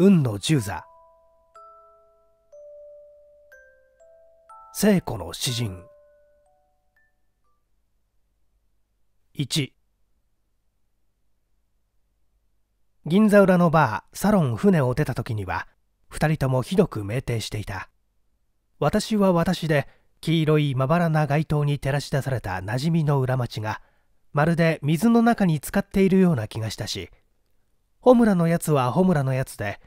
運の十座聖子の詩人1銀座裏のバーサロン船を出た時には2人ともひどく酩酊していた私は私で黄色いまばらな街灯に照らし出されたなじみの裏町がまるで水の中に浸かっているような気がしたし穂村のやつは穂村のやつで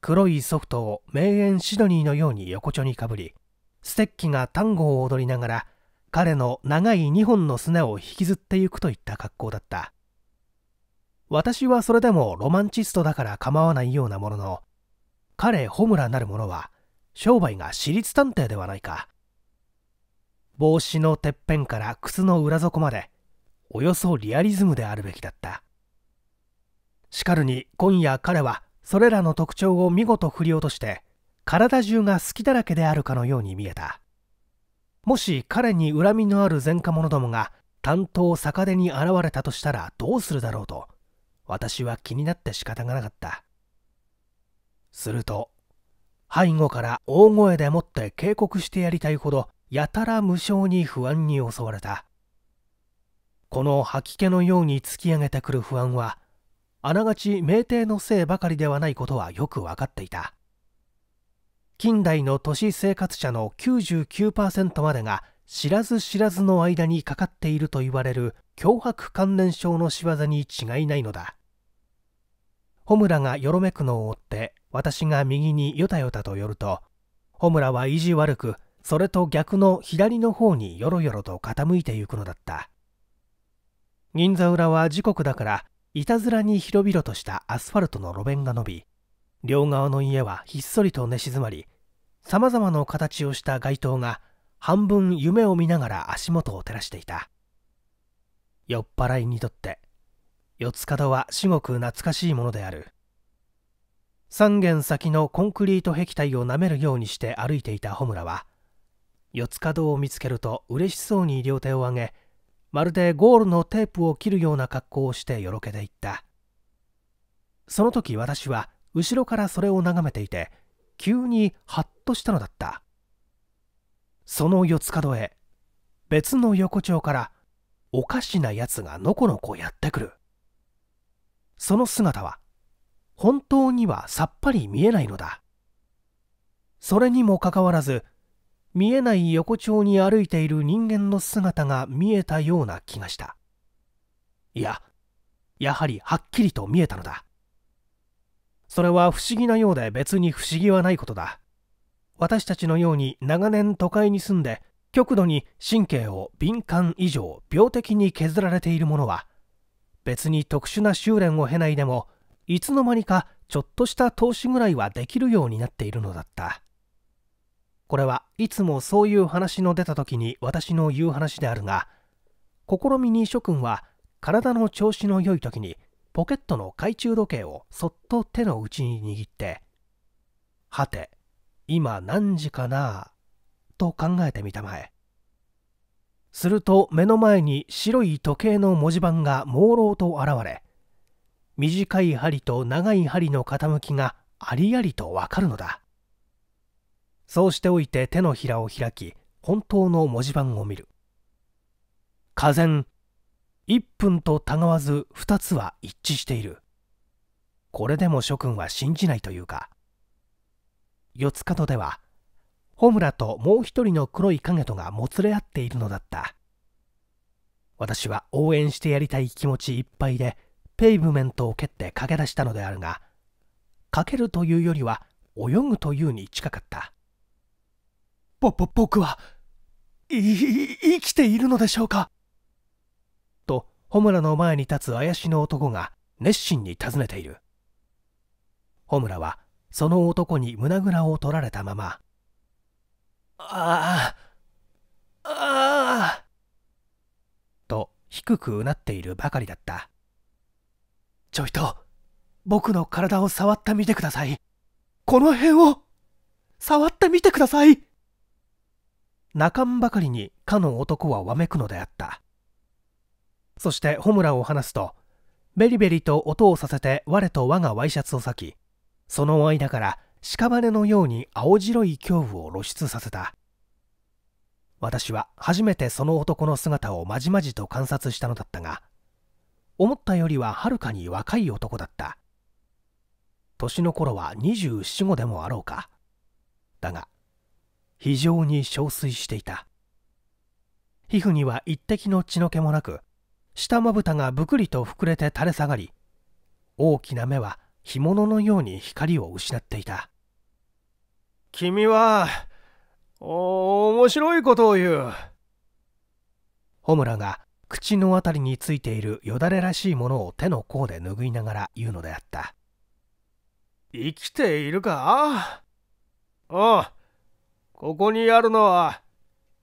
黒いソフトを名演シドニーのように横丁にかぶりステッキが単語を踊りながら彼の長い2本のすねを引きずってゆくといった格好だった私はそれでもロマンチストだから構わないようなものの彼ホムラなる者は商売が私立探偵ではないか帽子のてっぺんから靴の裏底までおよそリアリズムであるべきだったしかるに今夜彼はそれらの特徴を見事振り落として体中が隙だらけであるかのように見えたもし彼に恨みのある前科者どもが担当逆手に現れたとしたらどうするだろうと私は気になって仕方がなかったすると背後から大声でもって警告してやりたいほどやたら無性に不安に襲われたこの吐き気のように突き上げてくる不安はあながち明帝のせいばかりではないことはよく分かっていた近代の都市生活者の99%までが知らず知らずの間にかかっていると言われる脅迫関連症の仕業に違いないのだ穂村がよろめくのを追って私が右によたよたと寄ると穂村は意地悪くそれと逆の左の方によろよろと傾いてゆくのだった銀座裏は時刻だからいたずらに広々としたアスファルトの路面が伸び両側の家はひっそりと寝静まりさまざまな形をした街灯が半分夢を見ながら足元を照らしていた酔っ払いにとって四つ角は至極懐かしいものである3軒先のコンクリート壁体をなめるようにして歩いていた穂村は四つ角を見つけると嬉しそうに両手を上げまるでゴールのテープを切るような格好をしてよろけていったその時私は後ろからそれを眺めていて急にハッとしたのだったその四つ角へ別の横丁からおかしなやつがのこのこやってくるその姿は本当にはさっぱり見えないのだそれにもかかわらず見えない横丁に歩いている人間の姿が見えたような気がしたいややはりはっきりと見えたのだそれは不思議なようで別に不思議はないことだ私たちのように長年都会に住んで極度に神経を敏感以上病的に削られているものは別に特殊な修練を経ないでもいつの間にかちょっとした投資ぐらいはできるようになっているのだったこれはいつもそういう話の出た時に私の言う話であるが試みに諸君は体の調子の良い時にポケットの懐中時計をそっと手の内に握って「はて今何時かな?」と考えてみたまえすると目の前に白い時計の文字盤が朦朧と現れ短い針と長い針の傾きがありありとわかるのだそうしておいて手のひらを開き本当の文字盤を見る風前1分とたがわず2つは一致しているこれでも諸君は信じないというか四つ角では穂村ともう一人の黒い影とがもつれ合っているのだった私は応援してやりたい気持ちいっぱいでペイブメントを蹴って駆け出したのであるがかけるというよりは泳ぐというに近かったぼ、ぼ、僕は、い、生きているのでしょうかと、ホムラの前に立つ怪しの男が熱心に尋ねている。ホムラは、その男に胸ぐらを取られたまま、ああ、ああ、と低くうなっているばかりだった。ちょいと、僕の体を触ってみてください。この辺を、触ってみてください。泣かばかりにかの男はわめくのであったそしてホムラを離すとベリベリと音をさせて我と我がワイシャツを裂きその間から屍のように青白い恐怖を露出させた私は初めてその男の姿をまじまじと観察したのだったが思ったよりははるかに若い男だった年の頃は2 7 5でもあろうかだが非常に憔悴していた皮膚には一滴の血の気もなく下まぶたがぶくりと膨れて垂れ下がり大きな目は干物のように光を失っていた君は面白いことを言うホムラが口の辺りについているよだれらしいものを手の甲で拭いながら言うのであった生きているかああここにあるのは、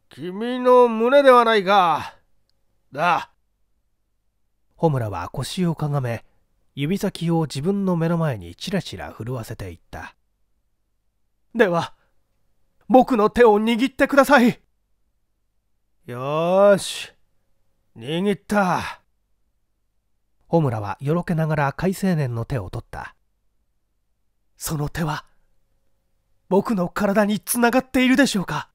君の胸ではないか。だ。穂村は腰をかがめ、指先を自分の目の前にちらちら震わせていった。では、僕の手を握ってください。よーし、握った。穂村はよろけながら海青年の手を取った。その手は、僕の体につながっているでしょうか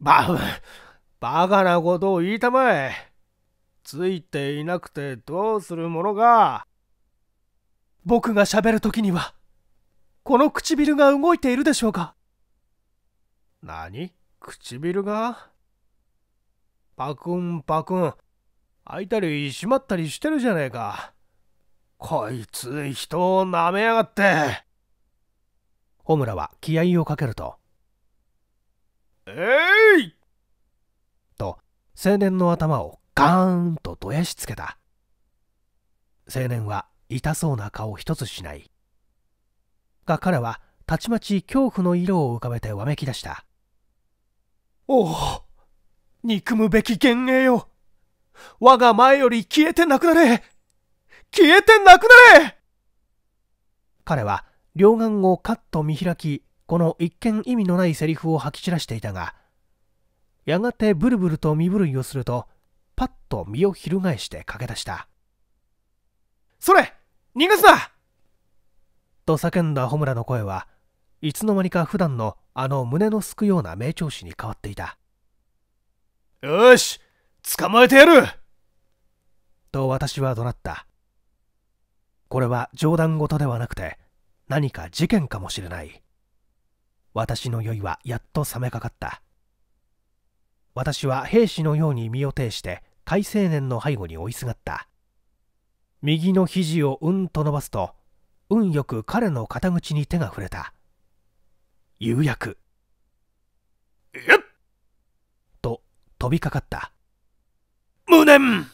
バ、フバカなことを言いたまえ。ついていなくてどうするものが僕が喋るときには、この唇が動いているでしょうか何唇がパクンパクン、開いたり閉まったりしてるじゃねえか。こいつ人を舐めやがって。穂村は気合をかけると「えい!」と青年の頭をガーンとどやしつけた青年は痛そうな顔一つしないが彼はたちまち恐怖の色を浮かべてわめき出したおお憎むべき幻影よ我が前より消えてなくなれ消えてなくなれ彼は両眼をカッと見開きこの一見意味のないセリフを吐き散らしていたがやがてブルブルと身震いをするとパッと身を翻して駆け出した「それ逃がすな!」と叫んだ穂村の声はいつの間にか普段のあの胸のすくような名調子に変わっていた「よし捕まえてやる!」と私は怒鳴ったこれは冗談事ではなくて何か事件かもしれない私の酔いはやっと冷めかかった私は兵士のように身を挺して海青年の背後に追いすがった右の肘をうんと伸ばすと運よく彼の肩口に手が触れた釉薬やっと飛びかかった無念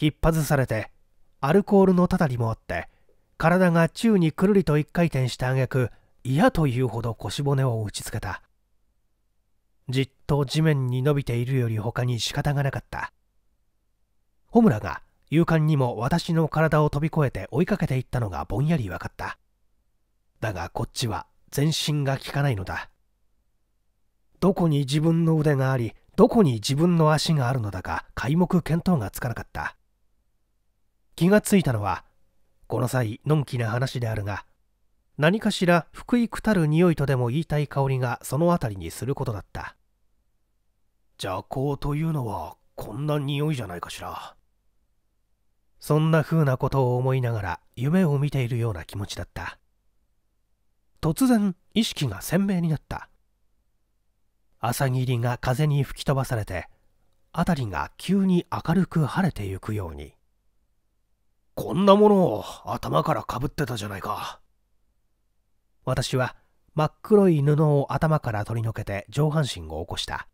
引っ外されてアルコールのたたりもあって体が宙にくるりと一回転した挙句嫌というほど腰骨を打ちつけたじっと地面に伸びているより他に仕方がなかった穂村が勇敢にも私の体を飛び越えて追いかけていったのがぼんやり分かっただがこっちは全身が効かないのだどこに自分の腕がありどこに自分の足があるのだか皆目見当がつかなかった気がついたのはこの際、のんきな話であるが、何かしら福井くたる匂いとでも言いたい香りがその辺りにすることだった。邪行というのはこんな匂いじゃないかしら。そんな風なことを思いながら夢を見ているような気持ちだった。突然意識が鮮明になった。朝霧が風に吹き飛ばされて、辺りが急に明るく晴れてゆくように。こんなものを頭からかぶってたじゃないか。私は真っ黒い布を頭から取り除けて上半身を起こした。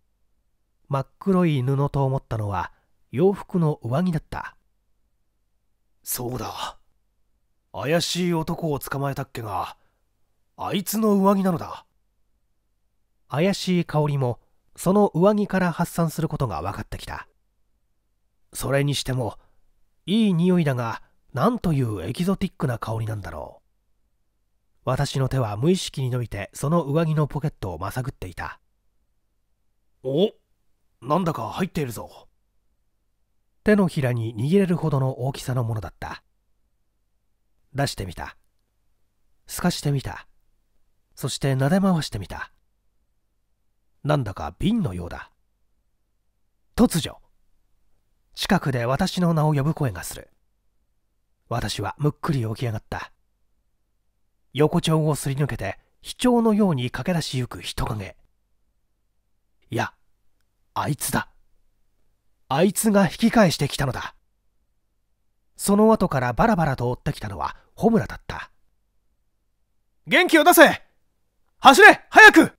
真っ黒い布と思ったのは洋服の上着だった。そうだ。怪しい男を捕まえたっけが、あいつの上着なのだ。怪しい香りもその上着から発散することが分かってきた。それにしても、いい匂いだが、なんというエキゾティックな香りなんだろう。私の手は無意識に伸びてその上着のポケットをまさぐっていた。おなんだか入っているぞ。手のひらに握れるほどの大きさのものだった。出してみた。透かしてみた。そして撫で回してみた。なんだか瓶のようだ。突如近くで私の名を呼ぶ声がする。私はむっくり起き上がった。横丁をすり抜けて、卑怯のように駆け出しゆく人影。いや、あいつだ。あいつが引き返してきたのだ。その後からバラバラと追ってきたのは、穂村だった。元気を出せ走れ早く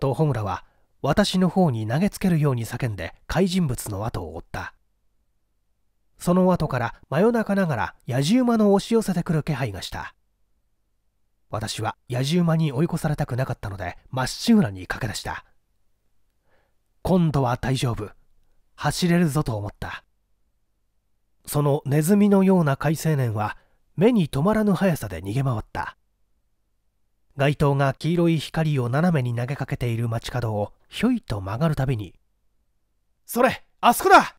と穂村は、私の方に投げつけるように叫んで怪人物の後を追った。その後から真夜中ながら野じ馬の押し寄せてくる気配がした私は野じ馬に追い越されたくなかったのでまっしぐらに駆け出した今度は大丈夫走れるぞと思ったそのネズミのような海青年は目に留まらぬ速さで逃げ回った街灯が黄色い光を斜めに投げかけている街角をひょいと曲がるたびに「それあそこだ!」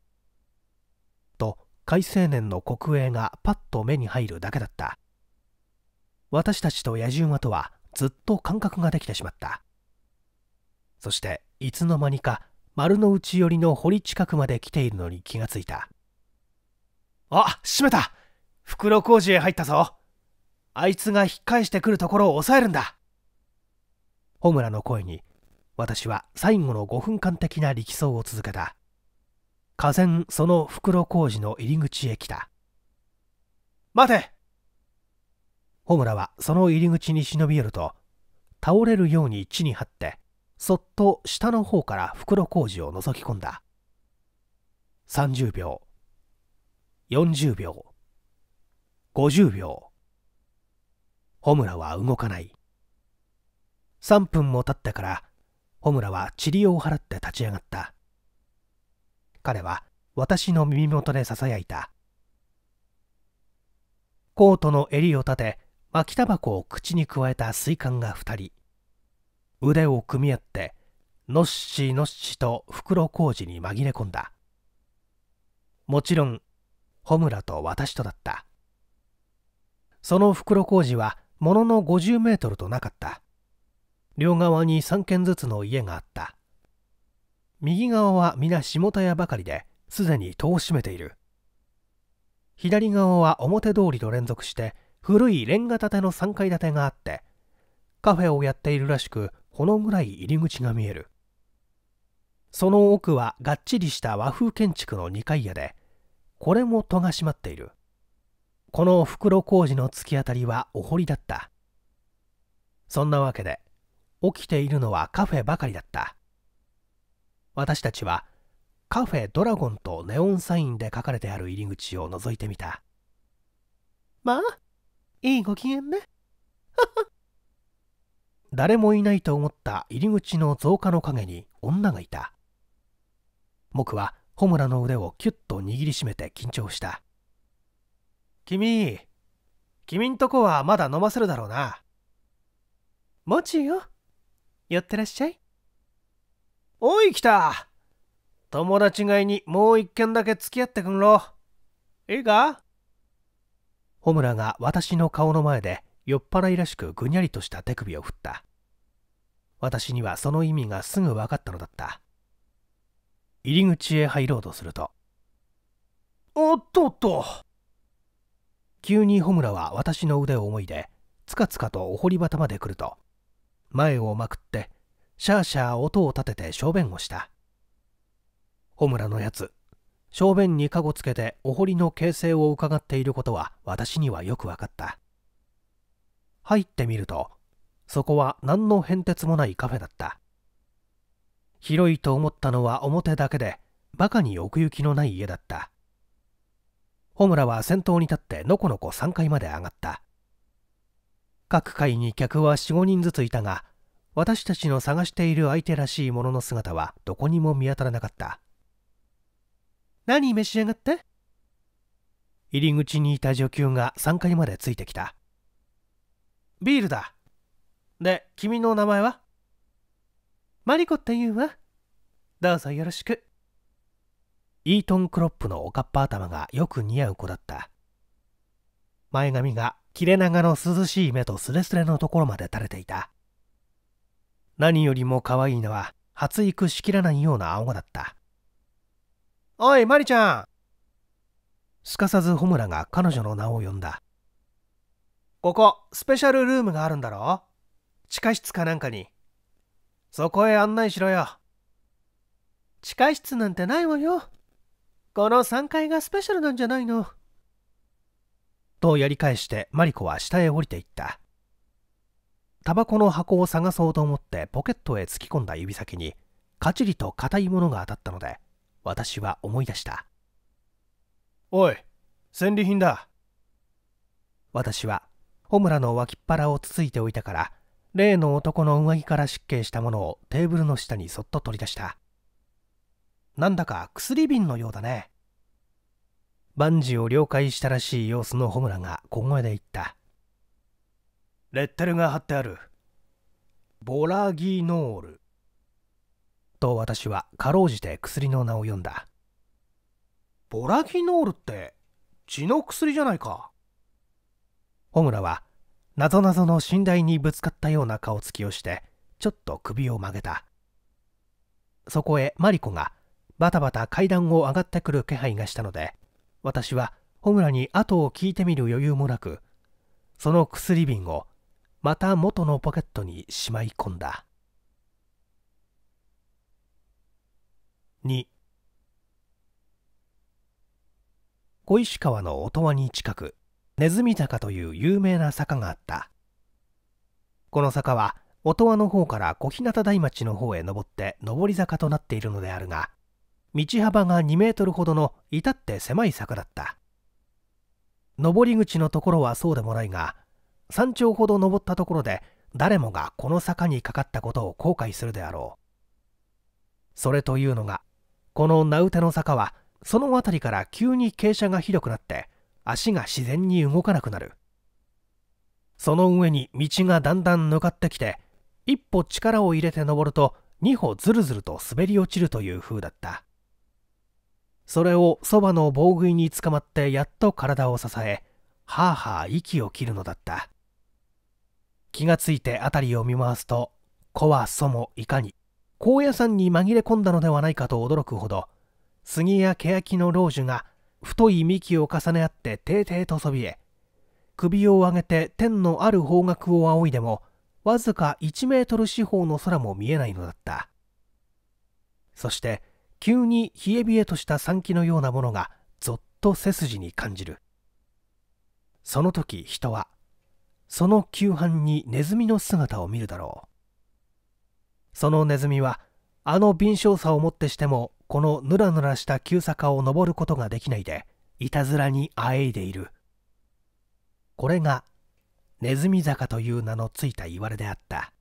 改青年の国営がパッと目に入るだけだった私たちと野次馬とはずっと感覚ができてしまったそしていつの間にか丸の内寄りの堀近くまで来ているのに気がついたあ閉めた袋小路へ入ったぞあいつが引っ返してくるところを抑えるんだ穂村の声に私は最後の5分間的な力走を続けた河川その袋小路の入り口へ来た待て穂村はその入り口に忍び寄ると倒れるように地に張ってそっと下の方から袋小路を覗き込んだ30秒40秒50秒穂村は動かない3分も経ってから穂村は塵を払って立ち上がった彼は私の耳元で囁いた。コートの襟を立て、巻きタバコを口にくわえた水管が2人。腕を組み合って、のっしのっしと袋小路に紛れ込んだ。もちろん、穂村と私とだった。その袋小路は、ものの50メートルとなかった。両側に3軒ずつの家があった。右側は皆下田屋ばかりですでに戸を閉めている左側は表通りと連続して古いレンガ建ての3階建てがあってカフェをやっているらしくこのぐらい入り口が見えるその奥はがっちりした和風建築の2階屋でこれも戸が閉まっているこの袋小路の突き当たりはお堀だったそんなわけで起きているのはカフェばかりだった私たちはカフェドラゴンとネオンサインで書かれてある入り口を覗いてみたまあいいご機嫌ね 誰もいないと思った入り口の増加の陰に女がいた僕はホムラの腕をキュッと握りしめて緊張した君君んとこはまだ飲ませるだろうなもちよ寄ってらっしゃいおい、来た友達がいにもう一件だけ付き合ってくんろ。いいかホムラが私の顔の前で酔っ払いらしくぐにゃりとした手首を振った。私にはその意味がすぐ分かったのだった。入り口へ入ろうとすると。おっとっと急にホムラは私の腕を思いでつかつかとお堀端まで来ると、前をまくってシャーシャー音を立てて小便をした穂村のやつ小便にカゴつけてお堀の形成を伺っていることは私にはよく分かった入ってみるとそこは何の変哲もないカフェだった広いと思ったのは表だけでバカに奥行きのない家だった穂村は先頭に立ってのこのこ3階まで上がった各階に客は45人ずついたが私たちの探している相手らしいものの姿はどこにも見当たらなかった何召し上がって入り口にいた女給が3階までついてきたビールだで君の名前はマリコって言うわどうぞよろしくイートン・クロップのおかっぱ頭がよく似合う子だった前髪が切れ長の涼しい目とスレスレのところまで垂れていた何よりも可愛いのは発育しきらないような顎だったおいマリちゃんすかさずホムラが彼女の名を呼んだここスペシャルルームがあるんだろ地下室かなんかにそこへ案内しろよ地下室なんてないわよこの3階がスペシャルなんじゃないのとやり返してマリコは下へ降りていったタバコの箱を探そうと思ってポケットへ突き込んだ指先にカチリと硬いものが当たったので私は思い出したおい戦利品だ私は穂村の脇っ腹をつついておいたから例の男の上着から失敬したものをテーブルの下にそっと取り出したなんだか薬瓶のようだね万事を了解したらしい様子の穂村が小声で言ったレッテルが貼ってあるボラギノールと私はかろうじて薬の名を読んだボラギノールって血の薬じゃないか小村はなぞなぞの寝台にぶつかったような顔つきをしてちょっと首を曲げたそこへマリコがバタバタ階段を上がってくる気配がしたので私は小村に後を聞いてみる余裕もなくその薬瓶をまた元のポケットにしまい込んだ2小石川の音羽に近くネズミ坂という有名な坂があったこの坂は音羽の方から小日向台町の方へ登って上り坂となっているのであるが道幅が2メートルほどの至って狭い坂だった上り口のところはそうでもないが山頂ほど登ったところで誰もがこの坂にかかったことを後悔するであろうそれというのがこの名うての坂はその辺りから急に傾斜がひどくなって足が自然に動かなくなるその上に道がだんだん向かってきて一歩力を入れて登ると二歩ずるずると滑り落ちるという風だったそれをそばの棒食いにつかまってやっと体を支えはあはあ息を切るのだった気がついて辺りを見回すと子はそもいかに高野山に紛れ込んだのではないかと驚くほど杉や欅の老樹が太い幹を重ね合って丁々とそびえ首を上げて天のある方角を仰いでもわずか1メートル四方の空も見えないのだったそして急に冷え冷えとした山気のようなものがぞっと背筋に感じるその時人はその旧藩にネズミの姿を見るだろうそのネズミはあの敏捷さをもってしてもこのぬらぬらした急坂を登ることができないでいたずらにあえいでいるこれがネズミ坂という名のついたいわれであった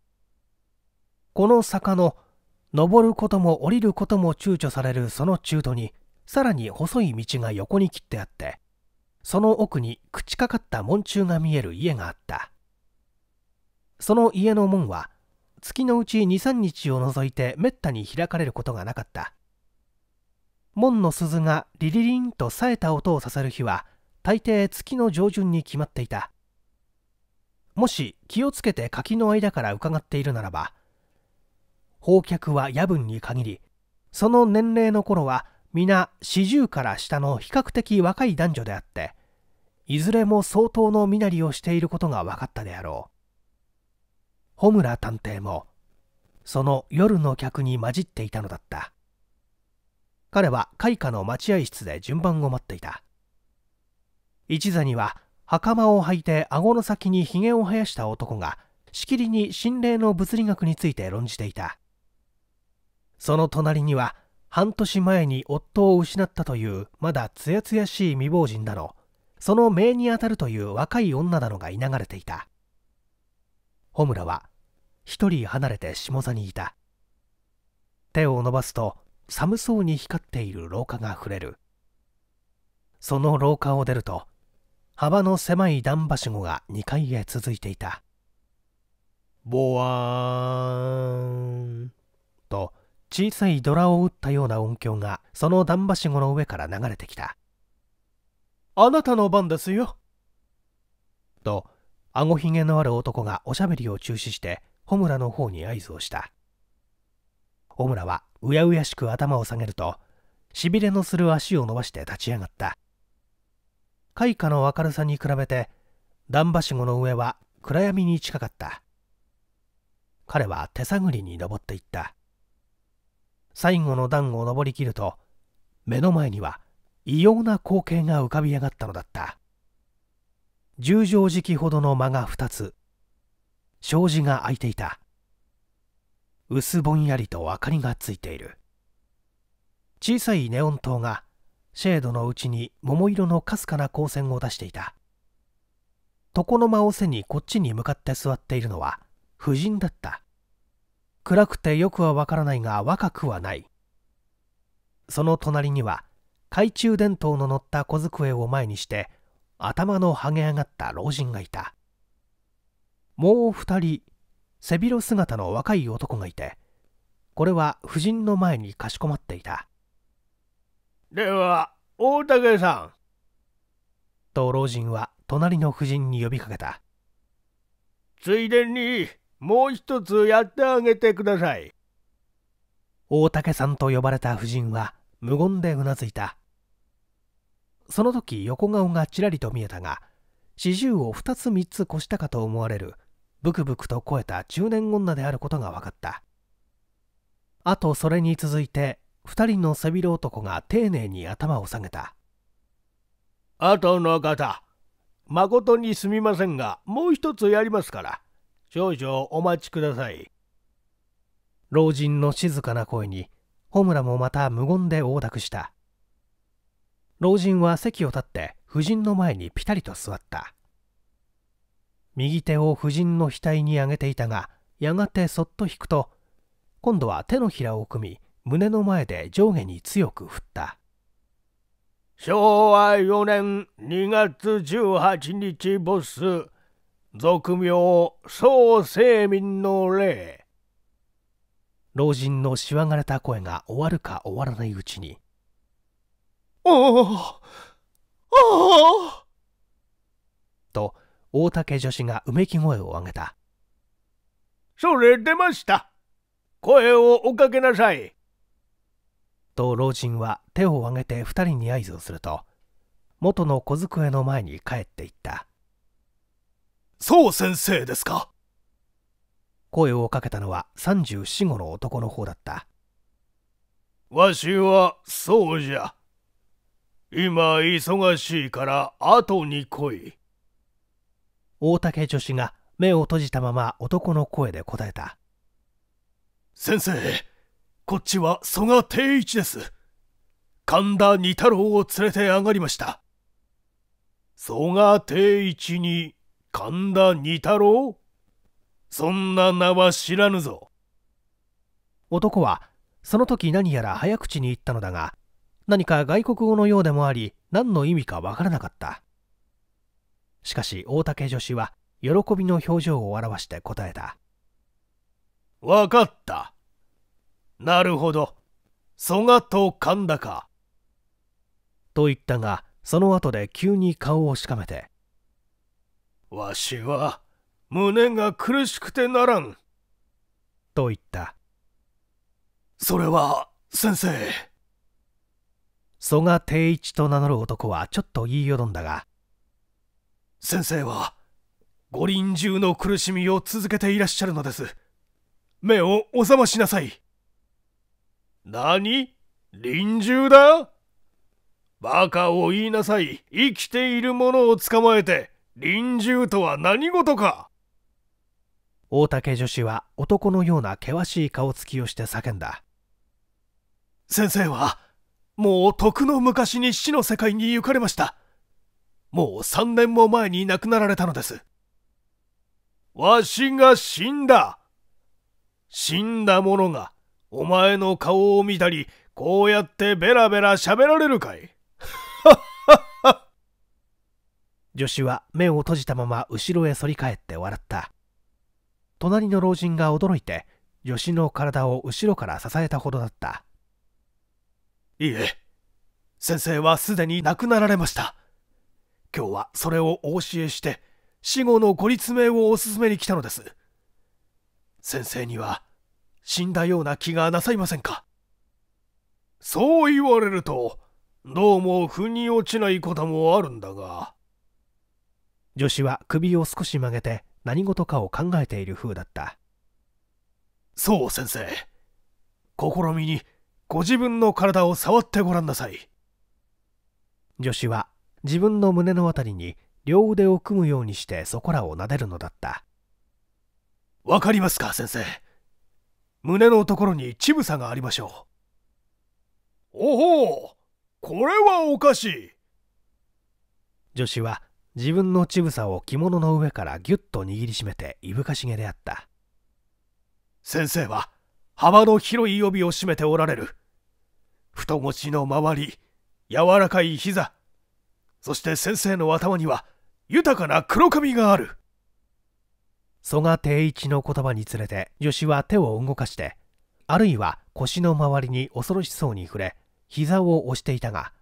この坂の登ることも降りることも躊躇されるその中途にさらに細い道が横に切ってあってその奥に朽ちかかった門柱が見える家があったその家の門は月のうち23日を除いてめったに開かれることがなかった門の鈴がリリリンと冴えた音をさせる日は大抵月の上旬に決まっていたもし気をつけて柿の間から伺っているならば放客は夜分に限りその年齢の頃は皆40から下の比較的若い男女であっていずれも相当の身なりをしていることが分かったであろう穂村探偵もその夜の客に混じっていたのだった彼は開花の待合室で順番を待っていた一座には袴を履いて顎の先にひげを生やした男がしきりに心霊の物理学について論じていたその隣には半年前に夫を失ったというまだつやつやしい未亡人だのその姪にあたるという若い女なのがいながれていた穂村は一人離れて下座にいた手を伸ばすと寒そうに光っている廊下が触れるその廊下を出ると幅の狭い段梯子が2階へ続いていたボワーンと小さいドラを打ったような音響がその段梯子の上から流れてきたあなたの番ですよ。と、あごひげのある男がおしゃべりを中止して、ホムラの方に合図をした。ホムラはうやうやしく頭を下げると、しびれのする足を伸ばして立ち上がった。開花の明るさに比べて、段橋ごの上は暗闇に近かった。彼は手探りに登っていった。最後の段を登りきると、目の前には異様な光景が浮かび上がったのだった十畳敷ほどの間が2つ障子が開いていた薄ぼんやりと明かりがついている小さいネオン灯がシェードのうちに桃色のかすかな光線を出していた床の間を背にこっちに向かって座っているのは婦人だった暗くてよくはわからないが若くはないその隣には懐中電灯の乗った小机を前にして頭のはげ上がった老人がいたもう2人背広姿の若い男がいてこれは夫人の前にかしこまっていたでは大竹さんと老人は隣の夫人に呼びかけたついでにもう一つやってあげてください大竹さんと呼ばれた夫人は無言でうなずいたその時横顔がちらりと見えたが四十を2つ3つ越したかと思われるブクブクと肥えた中年女であることが分かったあとそれに続いて2人の背広男が丁寧に頭を下げた後の方誠にすみませんがもう一つやりますから少々お待ちください老人の静かな声に穂村もまた無言で横諾した老人は席を立って夫人の前にピタリと座った右手を夫人の額に上げていたがやがてそっと引くと今度は手のひらを組み胸の前で上下に強く振った昭和4年2月18日ボス俗名宋清民の霊老人のしわがれた声が終わるか終わらないうちにあああと、大竹女子がうめき声を上げた。それ出ました。声をおかけなさい。と老人は手を挙げて2人に合図をすると、元の小机の前に帰っていった。そう先生ですか声をかけたのは三十四五の男の方だった。わしはそうじゃ。今忙しいから後に来い。大竹女子が目を閉じたまま男の声で答えた。先生、こっちは曽我定一です。神田仁太郎を連れて上がりました。曽我定一に神田仁太郎そんな名は知らぬぞ。男はその時何やら早口に言ったのだが何か外国語のようでもあり何の意味かわからなかったしかし大竹女子は喜びの表情を表して答えた「わかったなるほど蘇我と神田か」と言ったがその後で急に顔をしかめて「わしは胸が苦しくてならん」と言ったそれは先生曽我定一と名乗る男はちょっと言いよどんだが先生は五輪中の苦しみを続けていらっしゃるのです目をお覚ましなさい何臨終だバカを言いなさい生きているものを捕まえて臨終とは何事か大竹女子は男のような険しい顔つきをして叫んだ先生はもう徳の昔に死の世界に行かれました。もう3年も前に亡くなられたのです。わしが死んだ。死んだ者がお前の顔を見たり、こうやってベラベラ喋られるかい 女子は目を閉じたまま後ろへ反り返って笑った。隣の老人が驚いて、助手の体を後ろから支えたほどだった。いいえ先生はすでに亡くなられました今日はそれをお教えして死後のご立命をお勧めに来たのです先生には死んだような気がなさいませんかそう言われるとどうも腑に落ちないこともあるんだが女子は首を少し曲げて何事かを考えている風だったそう先生試みにご自分の体を触ってごらんなさい。女子は自分の胸の辺りに両腕を組むようにしてそこらを撫でるのだった。わかりますか、先生。胸のところに乳房がありましょう。おほうこれはおかしい女子は自分の乳房を着物の上からぎゅっと握りしめていぶかしげであった。先生は幅の広い帯を締めておられる太もの周り柔らかい膝そして先生の頭には豊かな黒髪がある曽我定一の言葉につれて女子は手を動かしてあるいは腰の周りに恐ろしそうに触れ膝を押していたが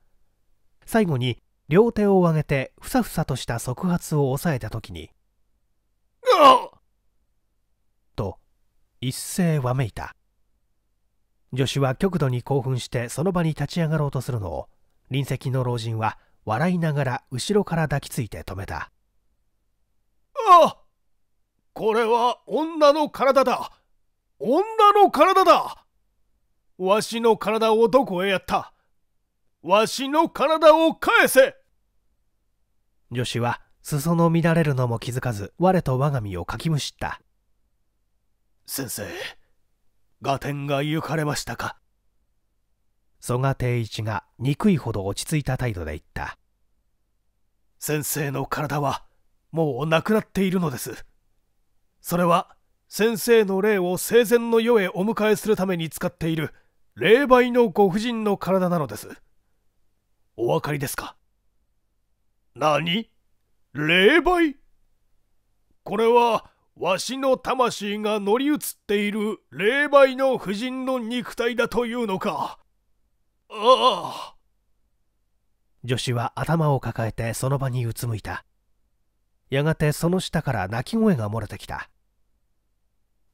最後に両手を上げてふさふさとした側髪を抑えた時に「あっ!」と一斉わめいた女子は極度に興奮してその場に立ち上がろうとするのを隣席の老人は笑いながら後ろから抱きついて止めたあこれは女の体だ女の体だわしの体をどこへやったわしの体を返せ女子は裾の乱れるのも気づかず我と我が身をかきむしった先生合点が行かれましたか曽我定一が憎いほど落ち着いた態度で言った先生の体はもうなくなっているのですそれは先生の霊を生前の世へお迎えするために使っている霊媒のご婦人の体なのですお分かりですか何霊媒これはわしの魂が乗り移っている霊媒の婦人の肉体だというのか。ああ。女子は頭を抱えてその場にうつむいた。やがてその下から泣き声が漏れてきた。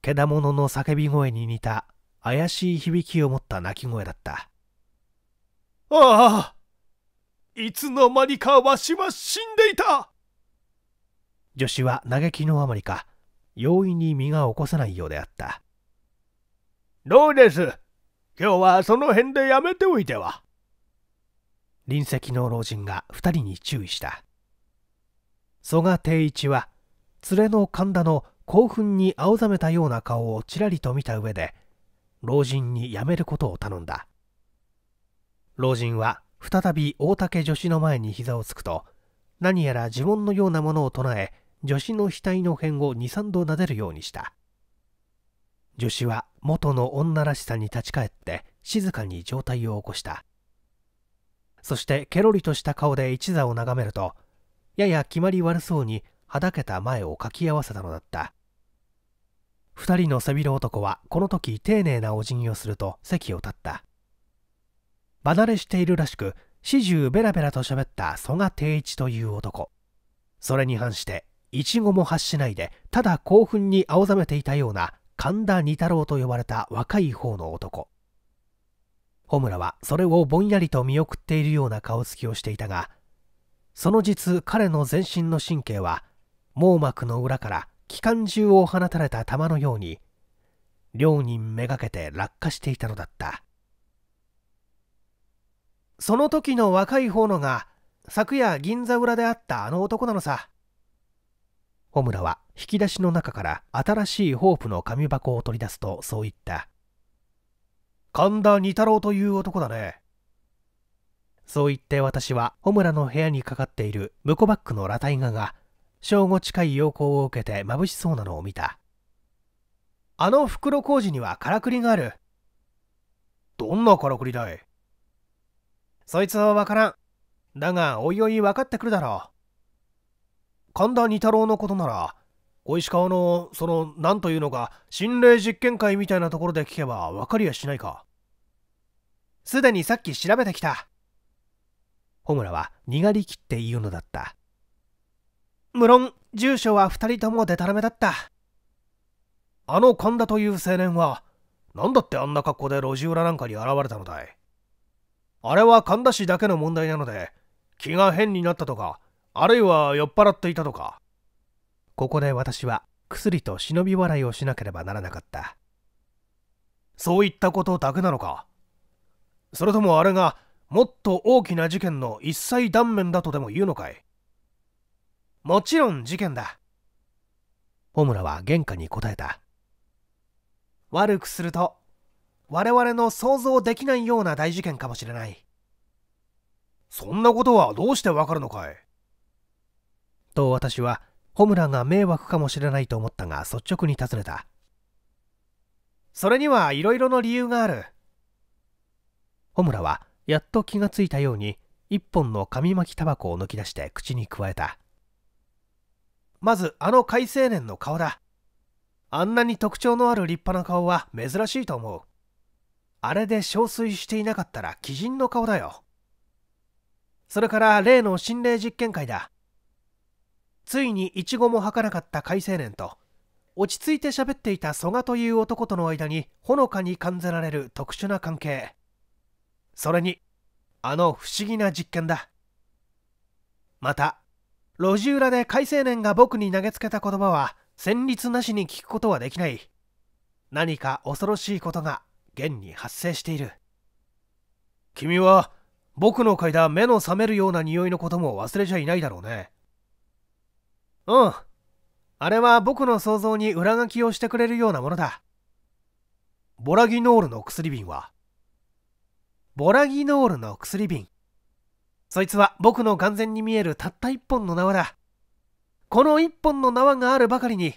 けだものの叫び声に似た怪しい響きを持った泣き声だった。ああいつの間にかわしは死んでいた女子は嘆きのあまりか容易に身が起こさないようであった。どうです今日はその辺でやめておいては。隣席の老人が2人に注意した。曽我定一は連れの神田の興奮に青ざめたような顔をちらりと見た上で老人にやめることを頼んだ老人は再び大竹助手の前に膝をつくと何やら呪文のようなものを唱え女子の額の辺を二三度撫でるようにした助子は元の女らしさに立ち返って静かに状態を起こしたそしてケロリとした顔で一座を眺めるとやや決まり悪そうにはだけた前をかき合わせたのだった2人の背広男はこの時丁寧なお辞儀をすると席を立った離れしているらしく始終ベラベラと喋った曽我定一という男それに反して一語も発しないでただ興奮に青ざめていたような神田二太郎と呼ばれた若い方の男穂村はそれをぼんやりと見送っているような顔つきをしていたがその実彼の全身の神経は網膜の裏から機関銃を放たれた弾のように両人めがけて落下していたのだったその時の若い方のが昨夜銀座裏で会ったあの男なのさホムラは引き出しの中から新しいホープの紙箱を取り出すとそう言った神田二太郎という男だねそう言って私はホムラの部屋にかかっているムコバックの裸体画が正午近い陽光を受けて眩しそうなのを見たあの袋小路にはからくりがあるどんなからくりだいそいつはわからんだがおいおい分かってくるだろう神田仁太郎のことなら小石川のその何というのか心霊実験会みたいなところで聞けば分かりやしないかすでにさっき調べてきた穂村はにがりきって言うのだった無論住所は2人ともでたらめだったあの神田という青年は何だってあんな格好で路地裏なんかに現れたのだいあれは神田氏だけの問題なので気が変になったとかあるいは酔っ払っていたとかここで私は薬と忍び笑いをしなければならなかったそういったことだけなのかそれともあれがもっと大きな事件の一切断面だとでも言うのかいもちろん事件だ穂村は玄関に答えた悪くすると我々の想像できないような大事件かもしれないそんなことはどうしてわかるのかいと私は、ホムラが迷惑かもしれないと思ったが率直に尋ねた。それにはいろいろの理由がある。ホムラは、やっと気がついたように、一本の紙巻きタバコを抜き出して口にくわえた。まず、あの快青年の顔だ。あんなに特徴のある立派な顔は珍しいと思う。あれで憔悴していなかったら鬼人の顔だよ。それから例の心霊実験会だ。ついに一語も吐かなかった海青年と落ち着いて喋っていた曽我という男との間にほのかに感じられる特殊な関係それにあの不思議な実験だまた路地裏で海青年が僕に投げつけた言葉は戦慄なしに聞くことはできない何か恐ろしいことが現に発生している君は僕の嗅いだ目の覚めるような匂いのことも忘れちゃいないだろうねうん。あれは僕の想像に裏書きをしてくれるようなものだ。ボラギノールの薬瓶はボラギノールの薬瓶。そいつは僕の眼前に見えるたった一本の縄だ。この一本の縄があるばかりに、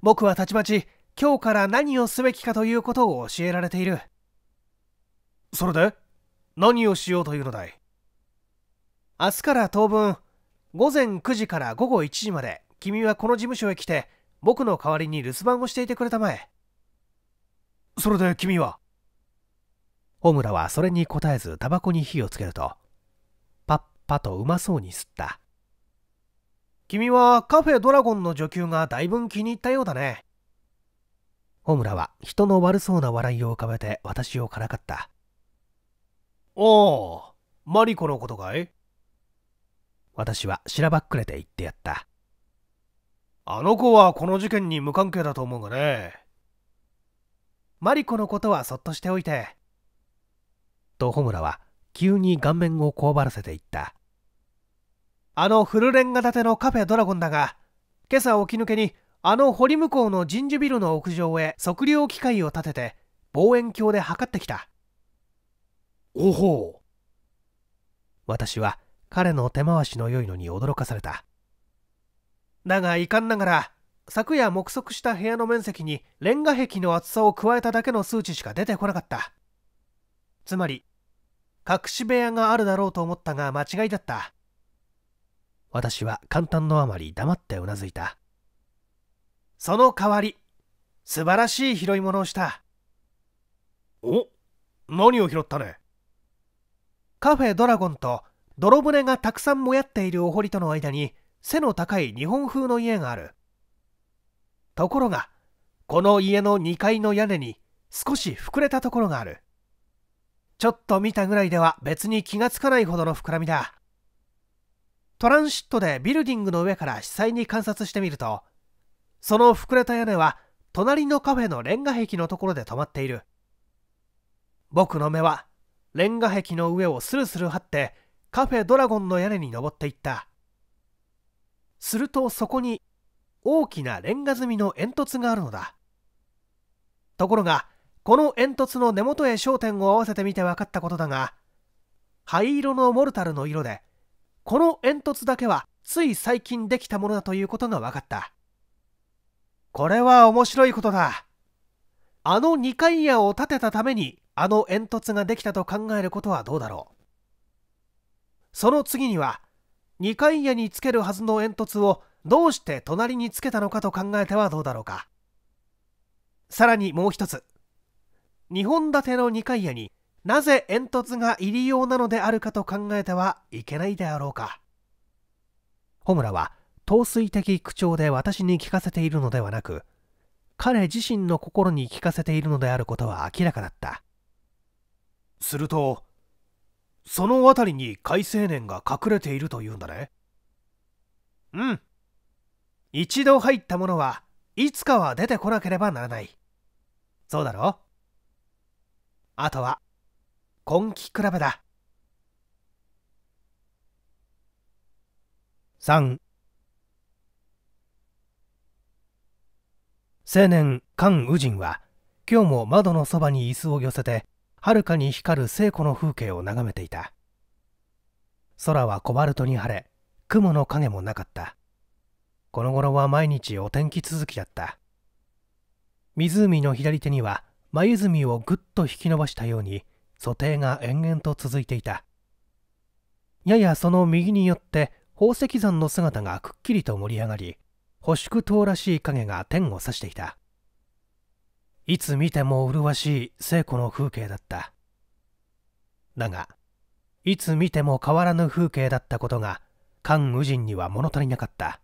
僕はたちまち今日から何をすべきかということを教えられている。それで何をしようというのだい明日から当分午前9時から午後1時まで君はこの事務所へ来て僕の代わりに留守番をしていてくれたまえそれで君はホ村はそれに答えずタバコに火をつけるとパッパとうまそうに吸った君はカフェドラゴンの女給がだいぶ気に入ったようだねホ村は人の悪そうな笑いを浮かべて私をからかったおおマリコのことかい私はしらばっくれて言ってやった。あの子はこの事件に無関係だと思うがね。マリコのことはそっとしておいて。と穂村は急に顔面をこばらせていった。あの古レンガ建てのカフェドラゴンだが、今朝起き抜けにあの堀向こうの人事ビルの屋上へ測量機械を立てて望遠鏡で測ってきた。おほう私は彼の手回しの良いのに驚かされただが遺憾ながら昨夜目測した部屋の面積にレンガ壁の厚さを加えただけの数値しか出てこなかったつまり隠し部屋があるだろうと思ったが間違いだった私は簡単のあまり黙ってうなずいたその代わり素晴らしい拾い物をしたお何を拾ったねカフェドラゴンと泥船がたくさんもやっているお堀との間に背の高い日本風の家があるところがこの家の2階の屋根に少し膨れたところがあるちょっと見たぐらいでは別に気がつかないほどの膨らみだトランシットでビルディングの上から視細に観察してみるとその膨れた屋根は隣のカフェのレンガ壁のところで止まっている僕の目はレンガ壁の上をスルスル張ってカフェドラゴンの屋根に登っていったするとそこに大きなレンガ積みの煙突があるのだところがこの煙突の根元へ焦点を合わせてみて分かったことだが灰色のモルタルの色でこの煙突だけはつい最近できたものだということが分かったこれは面白いことだあの2階屋を建てたためにあの煙突ができたと考えることはどうだろうその次には2階屋につけるはずの煙突をどうして隣につけたのかと考えてはどうだろうかさらにもう一つ2本建ての2階屋になぜ煙突が入り用なのであるかと考えてはいけないであろうか穂村は陶酔的口調で私に聞かせているのではなく彼自身の心に聞かせているのであることは明らかだったするとその辺りに海青年が隠れているというんだねうん一度入ったものはいつかは出てこなければならないそうだろあとは根気比べだ3青年菅宇人は今日も窓のそばに椅子を寄せてはるかに光る聖子の風景を眺めていた空はコバルトに晴れ雲の影もなかったこの頃は毎日お天気続きだった湖の左手には眉泉をぐっと引き伸ばしたように蘇艇が延々と続いていたややその右によって宝石山の姿がくっきりと盛り上がり保宿島らしい影が天を指していたいつ見ても麗しい聖子の風景だっただがいつ見ても変わらぬ風景だったことが関羽人には物足りなかった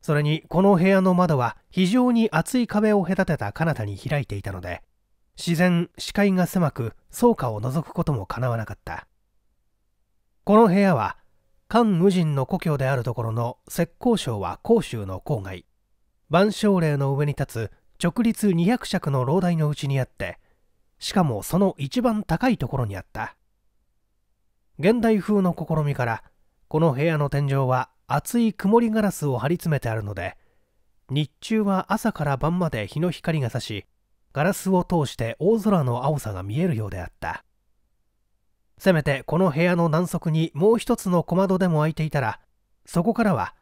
それにこの部屋の窓は非常に厚い壁を隔てた彼方に開いていたので自然視界が狭く倉庫を覗くこともかなわなかったこの部屋は関羽人の故郷であるところの浙江省は広州の郊外万象霊の上に立つ直立200尺の楼台のうちにあってしかもその一番高いところにあった現代風の試みからこの部屋の天井は厚い曇りガラスを張り詰めてあるので日中は朝から晩まで日の光が差しガラスを通して大空の青さが見えるようであったせめてこの部屋の南側にもう一つの小窓でも開いていたらそこからは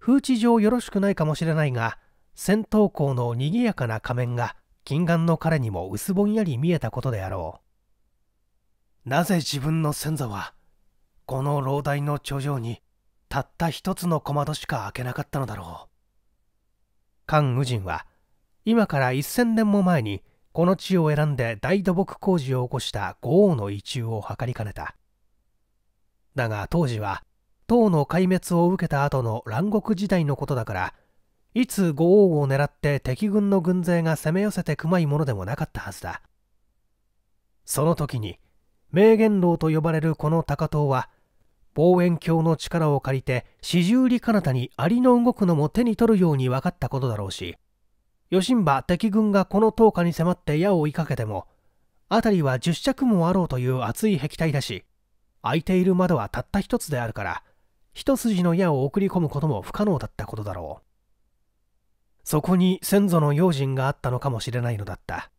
風地上よろしくないかもしれないが戦闘校の賑やかな仮面が近眼の彼にも薄ぼんやり見えたことであろうなぜ自分の先祖はこの老台の頂上にたった一つの小窓しか開けなかったのだろう関羽人は今から1,000年も前にこの地を選んで大土木工事を起こした五王の意中を図りかねただが当時は唐の壊滅を受けた後の乱国時代のことだからいつ五王を狙って敵軍の軍勢が攻め寄せてくまいものでもなかったはずだその時に名言楼と呼ばれるこの高遠は望遠鏡の力を借りて四十里彼方にアリの動くのも手に取るように分かったことだろうし吉震馬敵軍がこの灯火に迫って矢を追いかけても辺りは10尺もあろうという厚い壁体だし開いている窓はたった一つであるから一筋の矢を送り込むことも不可能だったことだろうそこに先祖の用心があったのかもしれないのだった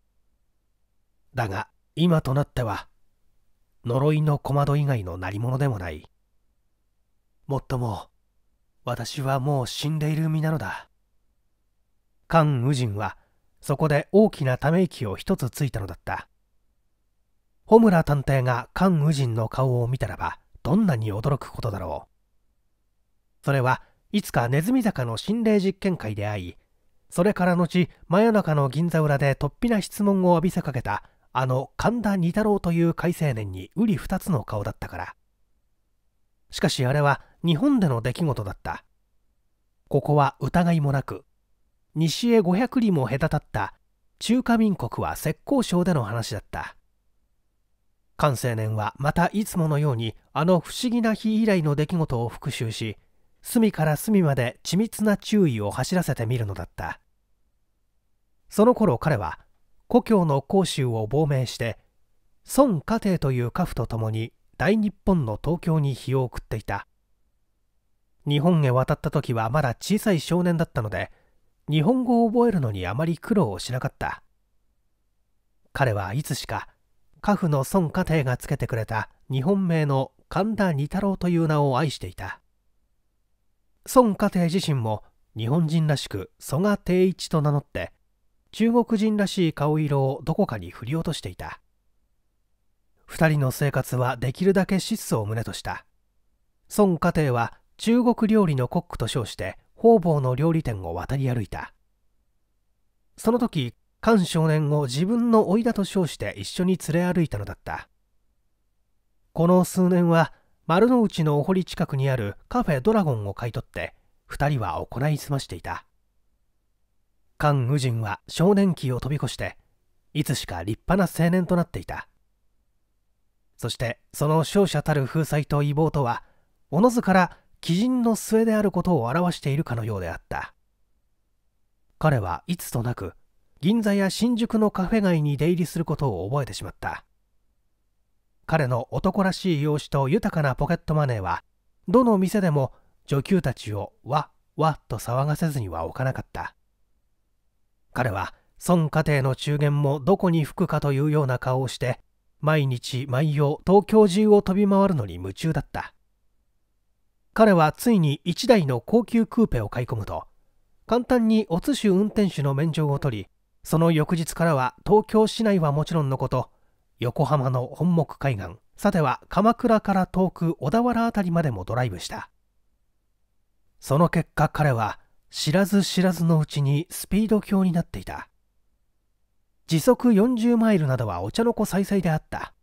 だが今となっては呪いの小窓以外の何者でもないもっとも私はもう死んでいる身なのだ関羽人はそこで大きなため息を一つついたのだった穂村探偵が関羽人の顔を見たらばどんなに驚くことだろうそれはいつかネズミ坂の心霊実験会で会いそれから後、真夜中の銀座裏で突飛な質問を浴びせかけた、あの神田二太郎という改青年に瓜二つの顔だったから。しかしあれは日本での出来事だった。ここは疑いもなく、西へ500里も隔たった中華民国は浙江省での話だった。関青年はまたいつものようにあの不思議な日以来の出来事を復習し、隅から隅まで緻密な注意を走らせてみるのだった。その頃彼は故郷の甲州を亡命して孫家庭という家父と共に大日本の東京に日を送っていた日本へ渡った時はまだ小さい少年だったので日本語を覚えるのにあまり苦労をしなかった彼はいつしか家父の孫家庭がつけてくれた日本名の神田仁太郎という名を愛していた孫家庭自身も日本人らしく曽我定一と名乗って中国人らしい顔色をどこかに振り落としていた2人の生活はできるだけ質素を旨とした孫家庭は中国料理のコックと称して方々の料理店を渡り歩いたその時菅少年を自分の老いだと称して一緒に連れ歩いたのだったこの数年は丸の内のお堀近くにあるカフェドラゴンを買い取って2人は行いすましていた関羽人は少年期を飛び越していつしか立派な青年となっていたそしてその勝者たる風采と異謀とはおのずから鬼人の末であることを表しているかのようであった彼はいつとなく銀座や新宿のカフェ街に出入りすることを覚えてしまった彼の男らしい容姿と豊かなポケットマネーはどの店でも女給たちをわわっと騒がせずには置かなかった彼は孫家庭の中元もどこに吹くかというような顔をして毎日毎夜東京中を飛び回るのに夢中だった彼はついに1台の高級クーペを買い込むと簡単にお津ゅ。運転手の免状を取りその翌日からは東京市内はもちろんのこと横浜の本木海岸さては鎌倉から遠く小田原辺りまでもドライブしたその結果彼は知らず知らずのうちにスピード強になっていた時速40マイルなどはお茶の子さいさいであった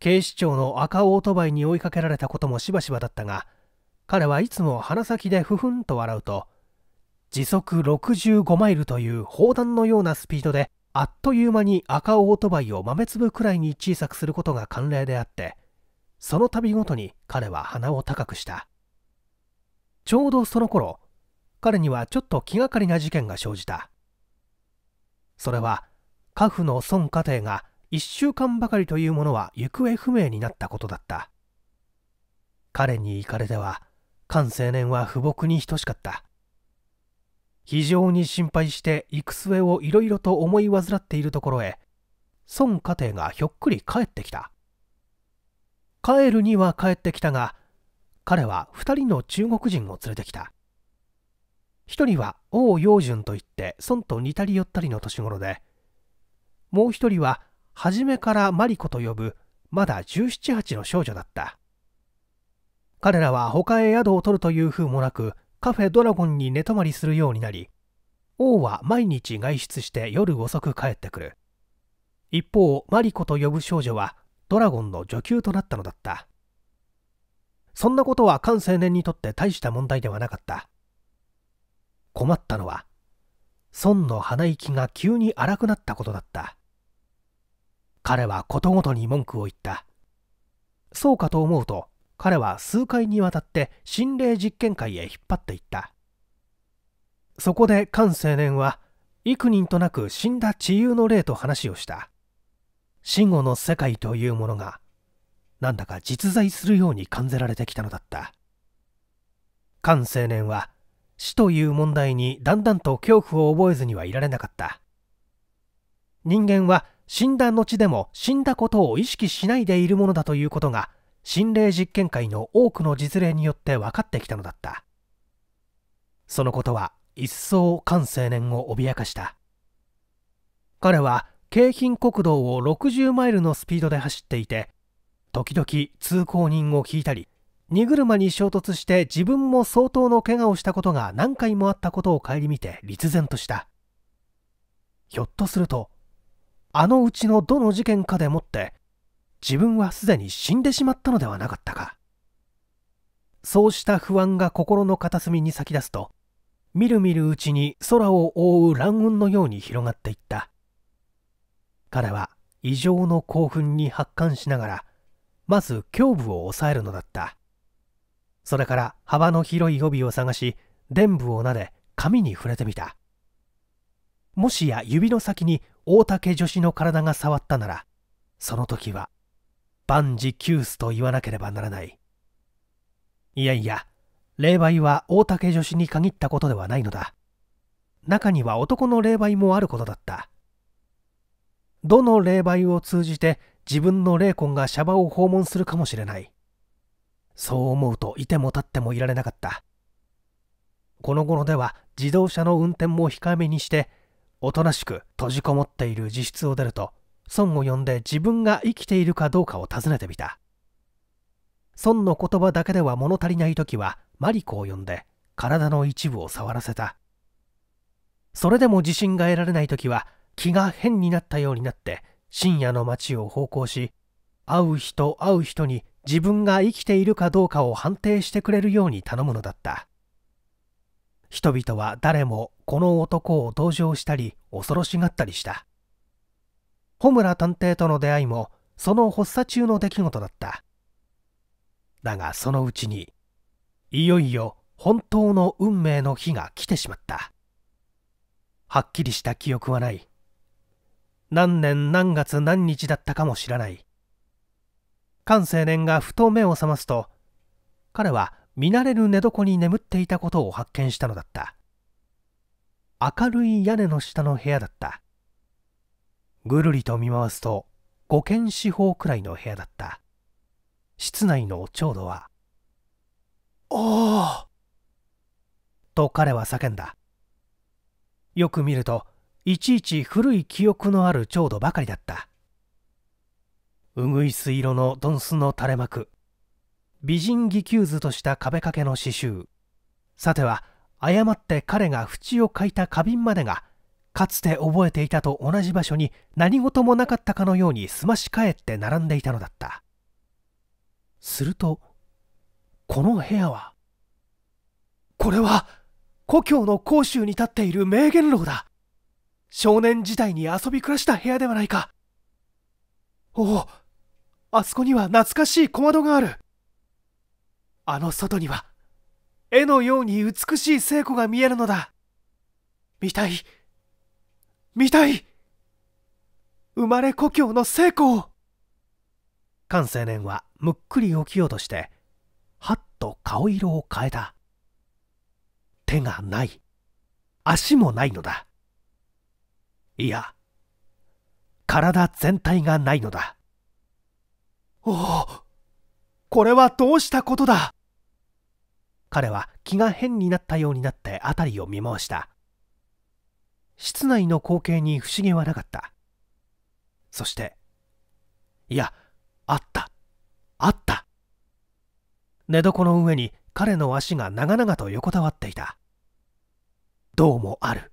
警視庁の赤オートバイに追いかけられたこともしばしばだったが彼はいつも鼻先でふふんと笑うと時速65マイルという砲弾のようなスピードであっという間に赤オートバイを豆粒くらいに小さくすることが慣例であってその度ごとに彼は鼻を高くしたちょうどその頃彼にはちょっと気がかりな事件が生じたそれは家父の孫家庭が1週間ばかりというものは行方不明になったことだった彼に行かれては菅青年は不睦に等しかった非常に心配して行く末をいろいろと思い患っているところへ孫家庭がひょっくり帰ってきた帰るには帰ってきたが彼は2人の中国人を連れてきた一人は王陽順といって孫と似たり寄ったりの年頃でもう一人は初めからマリコと呼ぶまだ17、8の少女だった彼らは他へ宿を取るという風もなくカフェドラゴンに寝泊まりするようになり王は毎日外出して夜遅く帰ってくる一方マリコと呼ぶ少女はドラゴンの女給となったのだったそんなことは関青年にとって大した問題ではなかった困ったのは孫の鼻息が急に荒くなったことだった彼はことごとに文句を言ったそうかと思うと彼は数回にわたって心霊実験会へ引っ張っていったそこで菅青年は幾人となく死んだ治癒の霊と話をした死後の世界というものがなんだか実在するように感じられてきたのだった菅青年は死という問題にだんだんと恐怖を覚えずにはいられなかった人間は死んだ後でも死んだことを意識しないでいるものだということが心霊実験会の多くの実例によって分かってきたのだったそのことは一層菅青年を脅かした彼は京浜国道を60マイルのスピードで走っていて時々通行人を引いたり荷車に衝突して自分も相当の怪我をしたことが何回もあったことを顧みて立然としたひょっとするとあのうちのどの事件かでもって自分はすでに死んでしまったのではなかったかそうした不安が心の片隅に咲き出すとみるみるうちに空を覆う乱雲のように広がっていった彼は異常の興奮に発汗しながらまず胸部を抑えるのだったそれから幅の広い帯を探し伝部を撫で紙に触れてみたもしや指の先に大竹女子の体が触ったならその時は万事休すと言わなければならないいやいや霊媒は大竹女子に限ったことではないのだ中には男の霊媒もあることだったどの霊媒を通じて自分の霊魂がシャバを訪問するかもしれないそう思うといても立ってもいられなかったこの頃では自動車の運転も控えめにしておとなしく閉じこもっている自室を出ると孫を呼んで自分が生きているかどうかを尋ねてみた孫の言葉だけでは物足りない時はマリコを呼んで体の一部を触らせたそれでも自信が得られない時は気が変になったようになって深夜の街を奉公し会う人会う人に自分が生きているかどうかを判定してくれるように頼むのだった人々は誰もこの男を同情したり恐ろしがったりした穂村探偵との出会いもその発作中の出来事だっただがそのうちにいよいよ本当の運命の日が来てしまったはっきりした記憶はない何年何月何日だったかも知らない菅青年がふと目を覚ますと彼は見慣れる寝床に眠っていたことを発見したのだった明るい屋根の下の部屋だったぐるりと見回すと5軒四方くらいの部屋だった室内のちょうどは「おお!」と彼は叫んだよく見るといちいち古い記憶のあるちょうどばかりだったうぐいす色のドンスの垂れ幕美人義久図とした壁掛けの刺繍さては誤って彼が縁を書いた花瓶までがかつて覚えていたと同じ場所に何事もなかったかのようにすまし返って並んでいたのだったするとこの部屋はこれは故郷の甲州に立っている名言楼だ少年時代に遊び暮らした部屋ではないかおおあそこには懐かしい小窓があるあの外には絵のように美しい聖子が見えるのだ見たい見たい生まれ故郷の聖子を菅青年はむっくり起きようとしてはっと顔色を変えた手がない足もないのだいや体全体がないのだおおこれはどうしたことだ彼は気が変になったようになって辺りを見回した室内の光景に不思議はなかったそしていやあったあった寝床の上に彼の足が長々と横たわっていたどうもある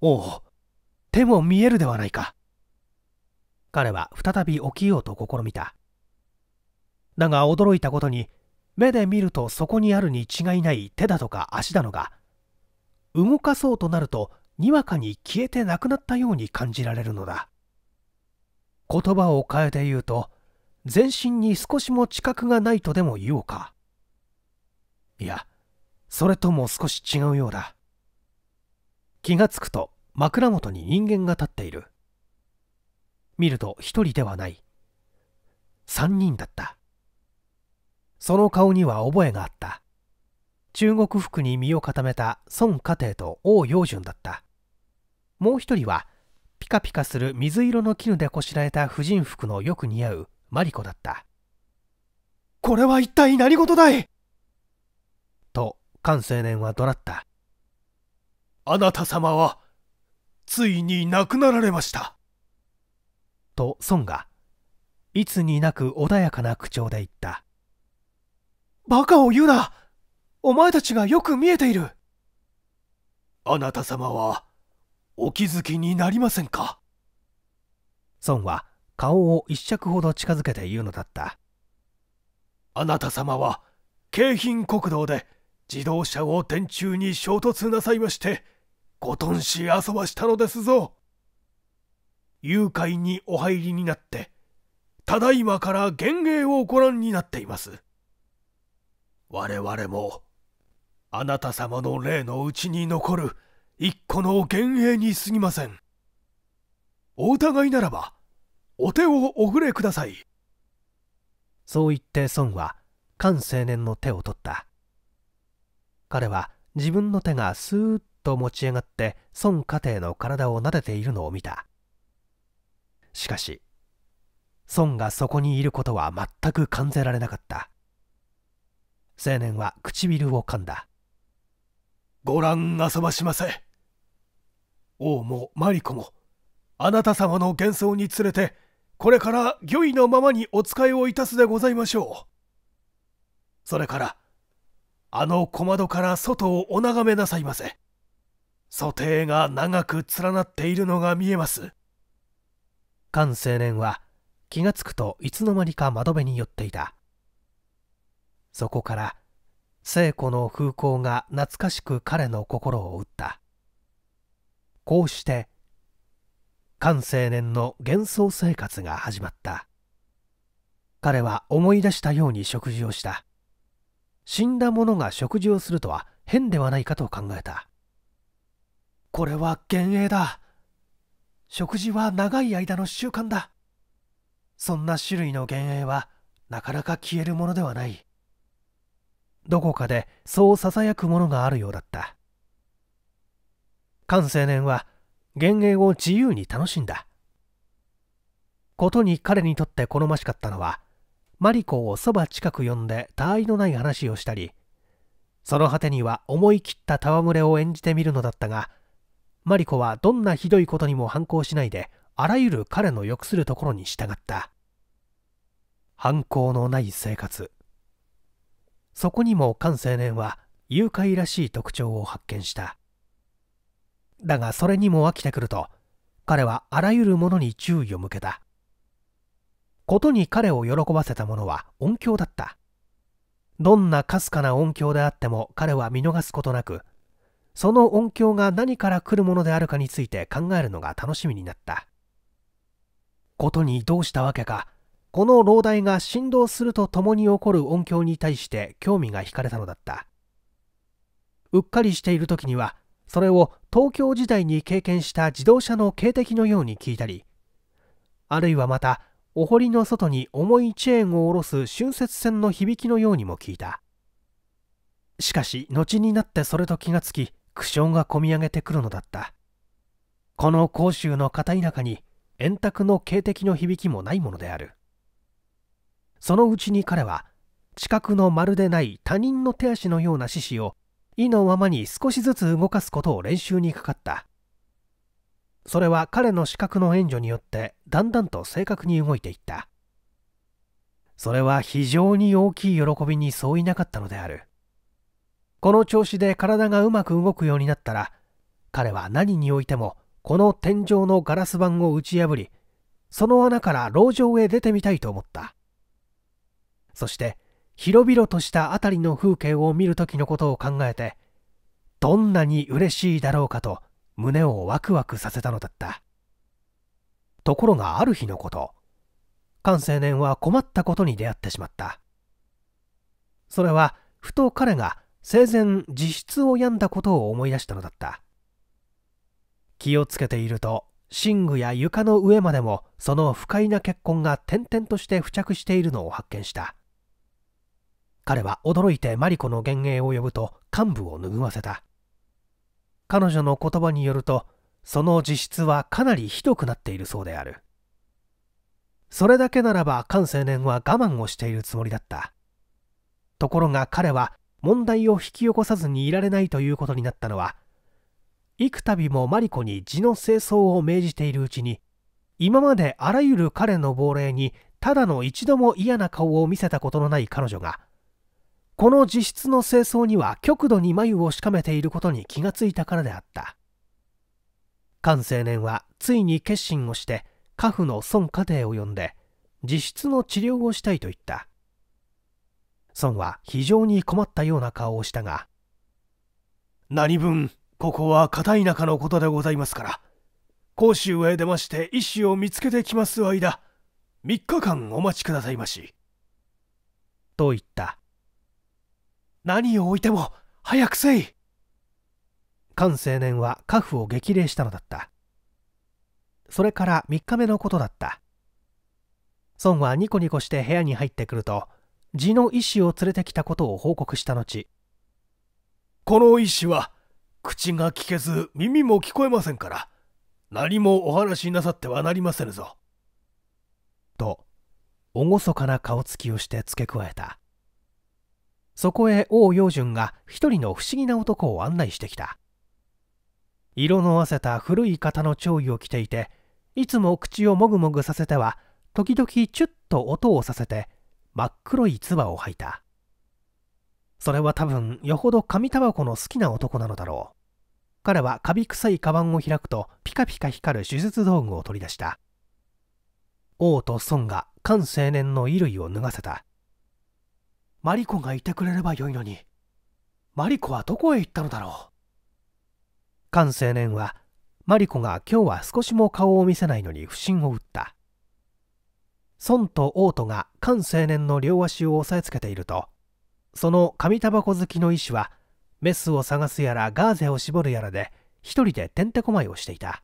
おお手も見えるではないか彼は再び起きようと試みただが驚いたことに目で見るとそこにあるに違いない手だとか足だのが動かそうとなるとにわかに消えてなくなったように感じられるのだ言葉を変えて言うと全身に少しも知覚がないとでも言おうかいやそれとも少し違うようだ気がつくと枕元に人間が立っている見ると一人ではない三人だったその顔には覚えがあった中国服に身を固めた孫家庭と王陽順だったもう一人はピカピカする水色の絹でこしらえた婦人服のよく似合うマリコだったこれは一体何事だいと菅青年は怒鳴ったあなた様はついに亡くなられましたと孫がいつになく穏やかな口調で言ったバカを言うなお前たちがよく見えているあなた様はお気づきになりませんか孫は顔を一尺ほど近づけて言うのだったあなた様は京浜国道で自動車を電柱に衝突なさいましてごとんし遊ばしたのですぞ誘拐にお入りになってただいまから幻影をご覧になっています我々もあなた様の霊のうちに残る一個の幻影にすぎませんお疑いならばお手をお触れくださいそう言って孫は菅青年の手を取った彼は自分の手がスーッと持ち上がって孫家庭の体を撫でているのを見たしかし孫がそこにいることは全く感じられなかった青年は唇を噛んだご覧あそばしませ王もマリコもあなた様の幻想に連れてこれから御意のままにお使いをいたすでございましょうそれからあの小窓から外をお眺めなさいませ。蘇艇が長く連なっているのが見えます。菅青年は気がつくといつの間にか窓辺に寄っていたそこから聖子の風光が懐かしく彼の心を打ったこうして菅青年の幻想生活が始まった彼は思い出したように食事をした死んだ者が食事をするとは変ではないかと考えたこれは幻影だ食事は長い間の習慣だそんな種類の幻影はなかなか消えるものではないどこかでそうささやくものがあるようだった菅青年は幻影を自由に楽しんだことに彼にとって好ましかったのはマリコをそば近く呼んで他愛のない話をしたりその果てには思い切った戯れを演じてみるのだったがマリコはどんなひどいことにも反抗しないであらゆる彼の欲するところに従った反抗のない生活そこにも菅青年は誘拐らしい特徴を発見しただがそれにも飽きてくると彼はあらゆるものに注意を向けたことに彼を喜ばせたものは音響だったどんなかすかな音響であっても彼は見逃すことなくその音響が何から来るものであるかについて考えるのが楽しみになったことにどうしたわけかこの老台が振動するとともに起こる音響に対して興味が惹かれたのだったうっかりしている時にはそれを東京時代に経験した自動車の警笛のように聞いたりあるいはまたお堀の外に重いチェーンを下ろす浚渫船の響きのようにも聞いたしかし後になってそれと気がつき苦笑がこみ上げてくるのだったこの甲州の片田舎に円卓の警笛の響きもないものであるそのうちに彼は近くのまるでない他人の手足のような獅子を意のままに少しずつ動かすことを練習にかかったそれは彼の視覚の援助によってだんだんと正確に動いていったそれは非常に大きい喜びに相違なかったのであるこの調子で体がうまく動くようになったら彼は何においてもこの天井のガラス板を打ち破りその穴から籠城へ出てみたいと思ったそして広々とした辺りの風景を見る時のことを考えてどんなに嬉しいだろうかと胸をワクワクさせたのだったところがある日のこと関青年は困ったことに出会ってしまったそれはふと彼が生前自筆を病んだことを思い出したのだった気をつけていると寝具や床の上までもその不快な血痕が点々として付着しているのを発見した彼は驚いてマリコの幻影を呼ぶと幹部を拭わせた彼女の言葉によるとその自質はかなりひどくなっているそうであるそれだけならば菅青年は我慢をしているつもりだったところが彼は問題を引き起こさずにいられないということになったのは幾度もマリコに地の清掃を命じているうちに今まであらゆる彼の亡霊にただの一度も嫌な顔を見せたことのない彼女がこの自室の清掃には極度に眉をしかめていることに気がついたからであった菅青年はついに決心をして家父の孫家庭を呼んで自室の治療をしたいと言った孫は非常に困ったような顔をしたが何分ここは片田舎のことでございますから甲州へ出まして医師を見つけてきます間3日間お待ちくださいましと言った何を置いても早くせい菅青年は家父を激励したのだったそれから3日目のことだった孫はニコニコして部屋に入ってくると地の医師を連れてきたことを報告した後この医師は口が聞けず耳も聞こえませんから何もお話しなさってはなりませぬぞと厳かな顔つきをして付け加えたそこへ王陽純が一人の不思議な男を案内してきた色のわせた古い型の弔意を着ていていつも口をもぐもぐさせては時々チュッと音をさせて真っ黒い唾を吐いた。それは多分、よほど紙タバコの好きな男なのだろう。彼はカビ臭いカバンを開くと、ピカピカ光る手術道具を取り出した。王と孫が菅青年の衣類を脱がせた。マリコがいてくれればよいのに、マリコはどこへ行ったのだろう。菅青年は、マリコが今日は少しも顔を見せないのに不審を打った。孫と王都が菅青年の両足を押さえつけているとその紙タバコ好きの医師はメスを探すやらガーゼを絞るやらで一人でてんてこまいをしていた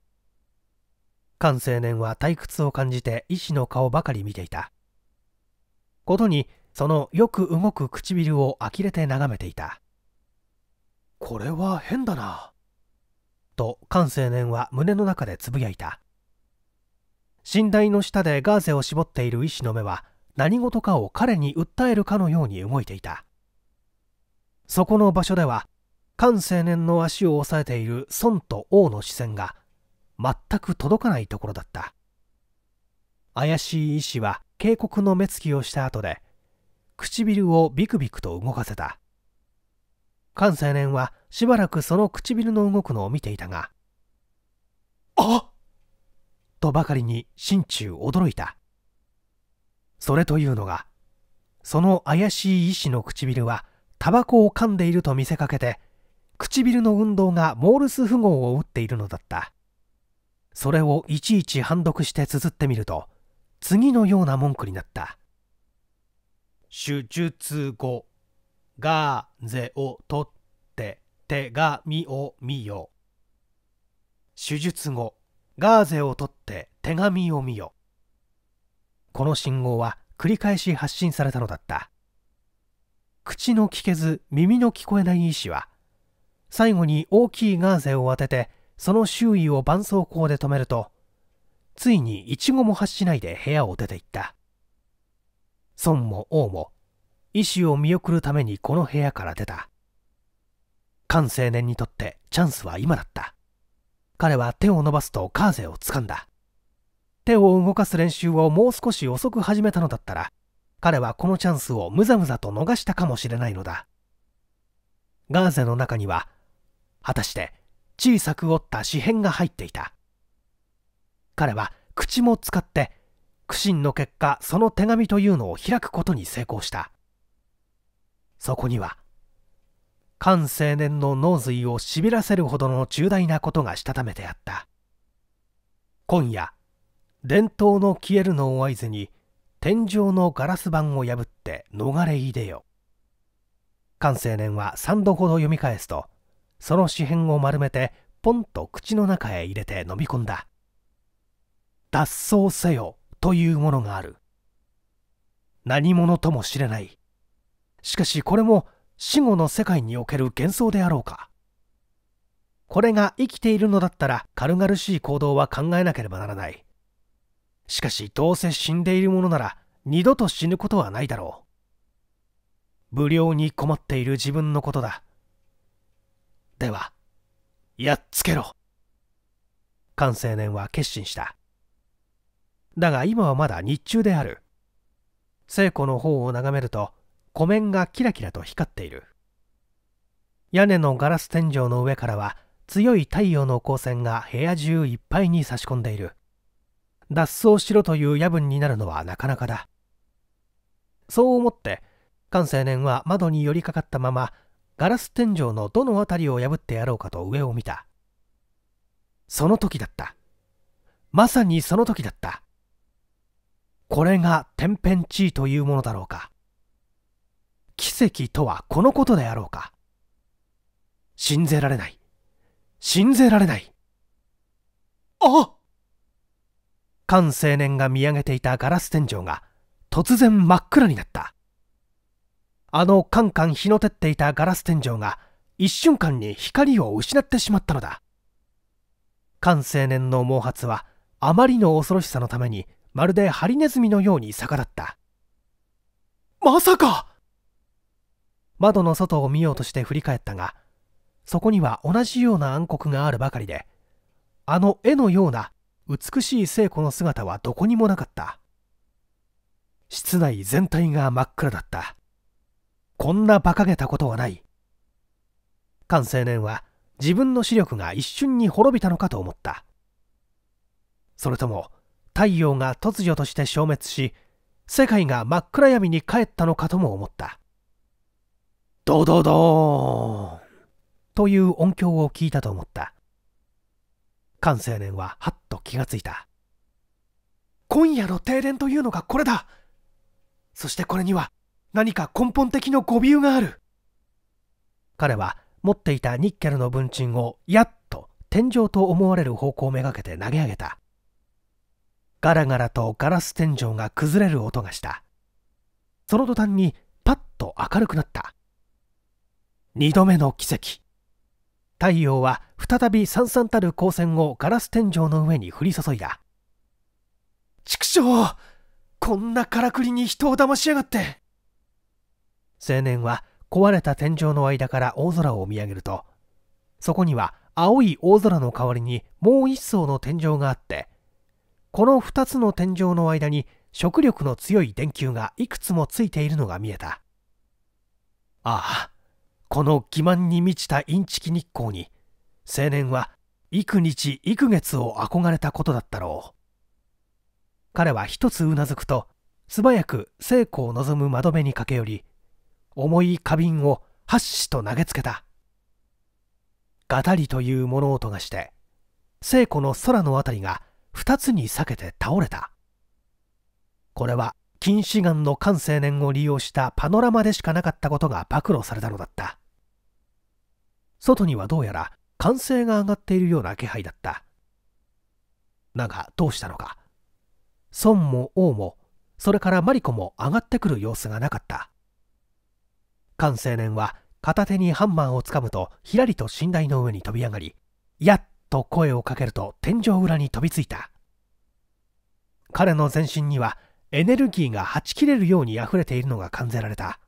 菅青年は退屈を感じて医師の顔ばかり見ていたことにそのよく動く唇を呆れて眺めていたこれは変だなと菅青年は胸の中でつぶやいた寝台の下でガーゼを絞っている医師の目は何事かを彼に訴えるかのように動いていたそこの場所では菅青年の足を押さえている孫と王の視線が全く届かないところだった怪しい医師は警告の目つきをした後で唇をビクビクと動かせた菅青年はしばらくその唇の動くのを見ていたがあっとばかりに心中驚いたそれというのがその怪しい医師の唇はタバコを噛んでいると見せかけて唇の運動がモールス符号を打っているのだったそれをいちいち判読して綴ってみると次のような文句になった手術後ガーゼを取って手紙を見よ手術後ガーゼを取って手紙を見よこの信号は繰り返し発信されたのだった口の聞けず耳の聞こえない医師は最後に大きいガーゼを当ててその周囲を絆創膏で止めるとついにイチゴも発しないで部屋を出て行った孫も王も医師を見送るためにこの部屋から出た菅青年にとってチャンスは今だった彼は手を伸ばすとカーゼを掴んだ。手を動かす練習をもう少し遅く始めたのだったら、彼はこのチャンスをむざむざと逃したかもしれないのだ。ガーゼの中には、果たして小さく折った紙片が入っていた。彼は口も使って、苦心の結果、その手紙というのを開くことに成功した。そこには、菅青年の脳髄をしびらせるほどの重大なことがしたためてあった今夜伝統の消えるのを合図に天井のガラス板を破って逃れいでよ菅青年は3度ほど読み返すとその詩編を丸めてポンと口の中へ入れて飲み込んだ脱走せよというものがある何者とも知れないしかしこれも死後の世界における幻想であろうかこれが生きているのだったら軽々しい行動は考えなければならないしかしどうせ死んでいるものなら二度と死ぬことはないだろう無料に困っている自分のことだではやっつけろ完青年は決心しただが今はまだ日中である聖子の方を眺めると湖面がキラキラと光っている屋根のガラス天井の上からは強い太陽の光線が部屋中いっぱいに差し込んでいる脱走しろという夜分になるのはなかなかだそう思って菅青年は窓に寄りかかったままガラス天井のどの辺りを破ってやろうかと上を見たその時だったまさにその時だったこれが天変地異というものだろうか奇跡とはこのことであろうか。信じられない。信じられない。あ菅青年が見上げていたガラス天井が突然真っ暗になった。あのカンカン日の照っていたガラス天井が一瞬間に光を失ってしまったのだ。菅青年の毛髪はあまりの恐ろしさのためにまるでハリネズミのように逆立った。まさか窓の外を見ようとして振り返ったがそこには同じような暗黒があるばかりであの絵のような美しい聖子の姿はどこにもなかった室内全体が真っ暗だったこんな馬鹿げたことはない菅青年は自分の視力が一瞬に滅びたのかと思ったそれとも太陽が突如として消滅し世界が真っ暗闇に帰ったのかとも思ったドドドーンという音響を聞いたと思った。菅青年ははっと気がついた。今夜の停電というのがこれだそしてこれには何か根本的な誤謬がある彼は持っていたニッケルの文鎮をやっと天井と思われる方向をめがけて投げ上げた。ガラガラとガラス天井が崩れる音がした。その途端にパッと明るくなった。2度目の奇跡太陽は再びさんさんたる光線をガラス天井の上に降り注いだ畜生こんなからくりに人を騙しやがって青年は壊れた天井の間から大空を見上げるとそこには青い大空の代わりにもう一層の天井があってこの2つの天井の間に食力の強い電球がいくつもついているのが見えたああこの欺瞞に満ちたインチキ日光に青年は幾日幾月を憧れたことだったろう彼は一つうなずくと素早く成功を望む窓辺に駆け寄り重い花瓶をはっしと投げつけたガタリという物音がして聖子の空の辺りが二つに裂けて倒れたこれは近視眼の菅青年を利用したパノラマでしかなかったことが暴露されたのだった外にはどうやら歓声が上がっているような気配だっただがどうしたのか孫も王もそれからマリコも上がってくる様子がなかった菅青年は片手にハンマーをつかむとひらりと寝台の上に飛び上がりやっと声をかけると天井裏に飛びついた彼の全身にはエネルギーがはち切れるように溢れているのが感じられた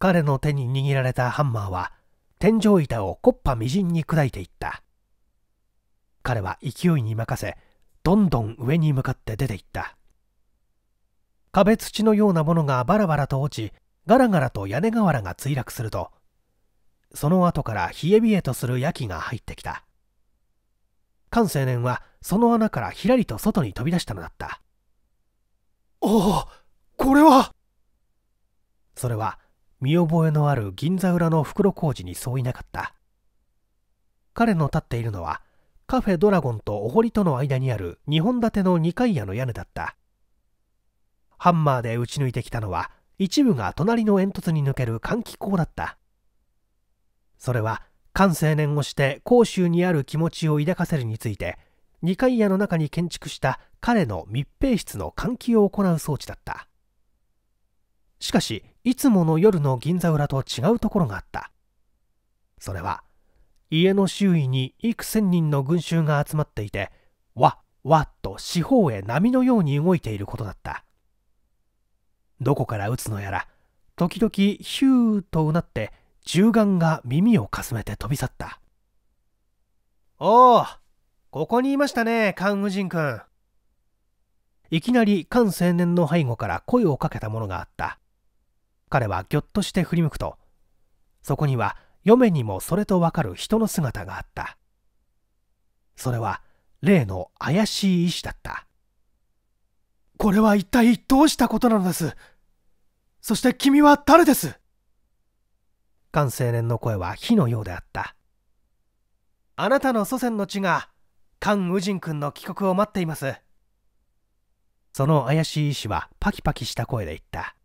彼の手に握られたハンマーは天井板を木っ端みじんに砕いていった彼は勢いに任せどんどん上に向かって出ていった壁土のようなものがバラバラと落ちガラガラと屋根瓦が墜落するとその後から冷え冷えとする焼きが入ってきた菅青年はその穴からひらりと外に飛び出したのだったああ、これはそれは見覚えのある銀座裏の袋小路にそういなかった。彼の立っているのはカフェドラゴンとお堀との間にある2本建ての2階屋の屋根だった。ハンマーで打ち抜いてきたのは一部が隣の煙突に抜ける換気口だった。それは関青年をして甲州にある気持ちを抱かせるについて2階屋の中に建築した彼の密閉室の換気を行う装置だったしかしいつもの夜の銀座裏と違うところがあったそれは家の周囲に幾千人の群衆が集まっていてわわっと四方へ波のように動いていることだったどこから撃つのやら時々ヒューとうなって銃眼が耳をかすめて飛び去ったおおここにいましたねカン・ウジン君いきなり菅青年の背後から声をかけたものがあった彼はぎょっとして振り向くとそこには嫁にもそれとわかる人の姿があったそれは例の怪しい医師だったこれは一体どうしたことなのですそして君は誰です菅青年の声は火のようであったあなたの祖先の地が菅宇人君の帰国を待っていますその怪しい医師はパキパキした声で言った。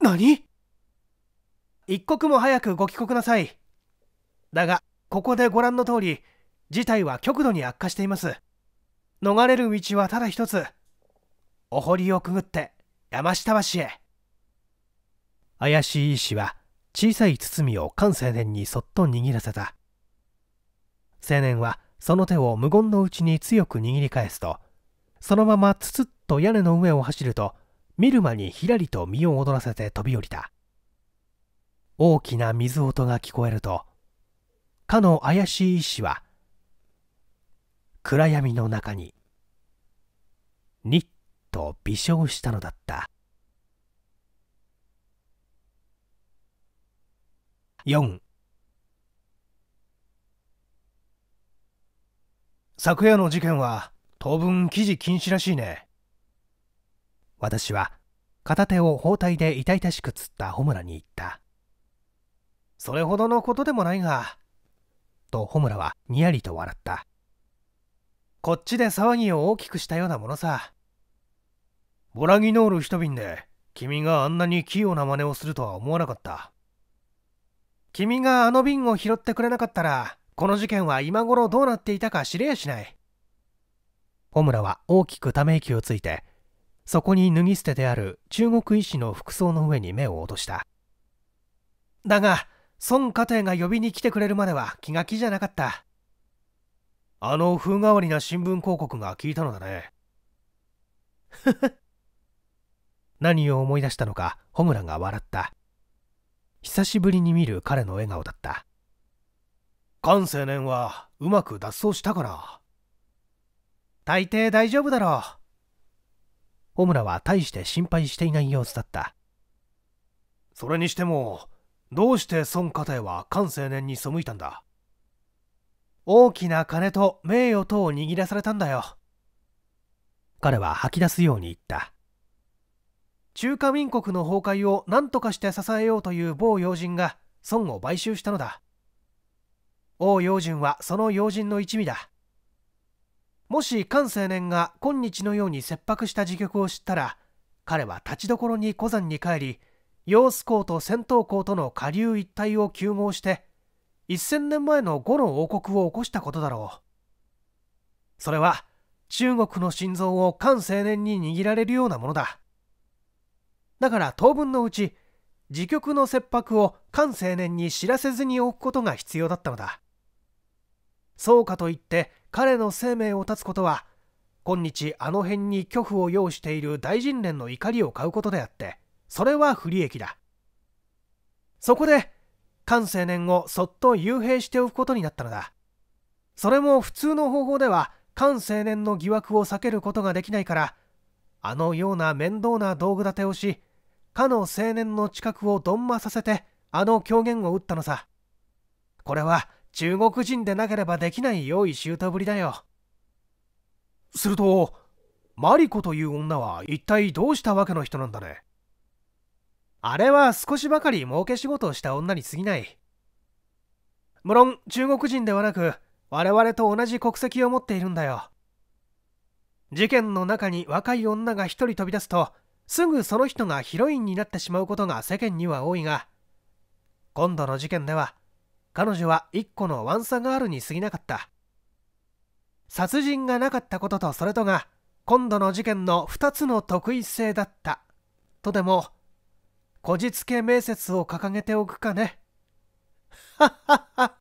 何一刻も早くご帰国なさい。だが、ここでご覧の通り、事態は極度に悪化しています。逃れる道はただ一つ。お堀をくぐって山下橋へ。怪しい医師は小さい包みを菅青年にそっと握らせた。青年はその手を無言のうちに強く握り返すと、そのままつつっと屋根の上を走ると見る間にひらりと身を躍らせて飛び降りた大きな水音が聞こえるとかの怪しい医師は暗闇の中ににっと微笑したのだった四昨夜の事件は当分記事禁止らしいね私は片手を包帯で痛々しく釣った穂村に言ったそれほどのことでもないがと穂村はにやりと笑ったこっちで騒ぎを大きくしたようなものさボラギノール一瓶で君があんなに器用な真似をするとは思わなかった君があの瓶を拾ってくれなかったらこの事件は今頃どうなっていたか知れやしない小村は大きくため息をついてそこに脱ぎ捨てである中国医師の服装の上に目を落としただが孫家庭が呼びに来てくれるまでは気が気じゃなかったあの風変わりな新聞広告が効いたのだね 何を思い出したのか穂村が笑った久しぶりに見る彼の笑顔だった菅青年はうまく脱走したかな大抵大丈夫だろう。小村は大して心配していない様子だった。それにしても、どうして孫家庭は関青年に背いたんだ大きな金と名誉とを握らされたんだよ。彼は吐き出すように言った。中華民国の崩壊を何とかして支えようという某要人が孫を買収したのだ。王用人はその要人の一味だ。もし菅青年が今日のように切迫した自局を知ったら彼は立ちどころに古山に帰り揚子港と戦闘港との下流一帯を休合して1000年前の五の王国を起こしたことだろうそれは中国の心臓を菅青年に握られるようなものだだから当分のうち自局の切迫を菅青年に知らせずにおくことが必要だったのだそうかといって彼の生命を絶つことは今日あの辺に拒否を要している大臣連の怒りを買うことであってそれは不利益だそこで菅青年をそっと幽閉しておくことになったのだそれも普通の方法では菅青年の疑惑を避けることができないからあのような面倒な道具立てをしかの青年の近くをどんまさせてあの狂言を打ったのさこれは中国人でなければできないいシュートぶりだよするとマリコという女は一体どうしたわけの人なんだねあれは少しばかり儲け仕事をした女に過ぎない無論中国人ではなく我々と同じ国籍を持っているんだよ事件の中に若い女が1人飛び出すとすぐその人がヒロインになってしまうことが世間には多いが今度の事件では彼女は一個のワンサガールに過ぎなかった殺人がなかったこととそれとが今度の事件の2つの特異性だったとでもこじつけ面接を掲げておくかねはっはっは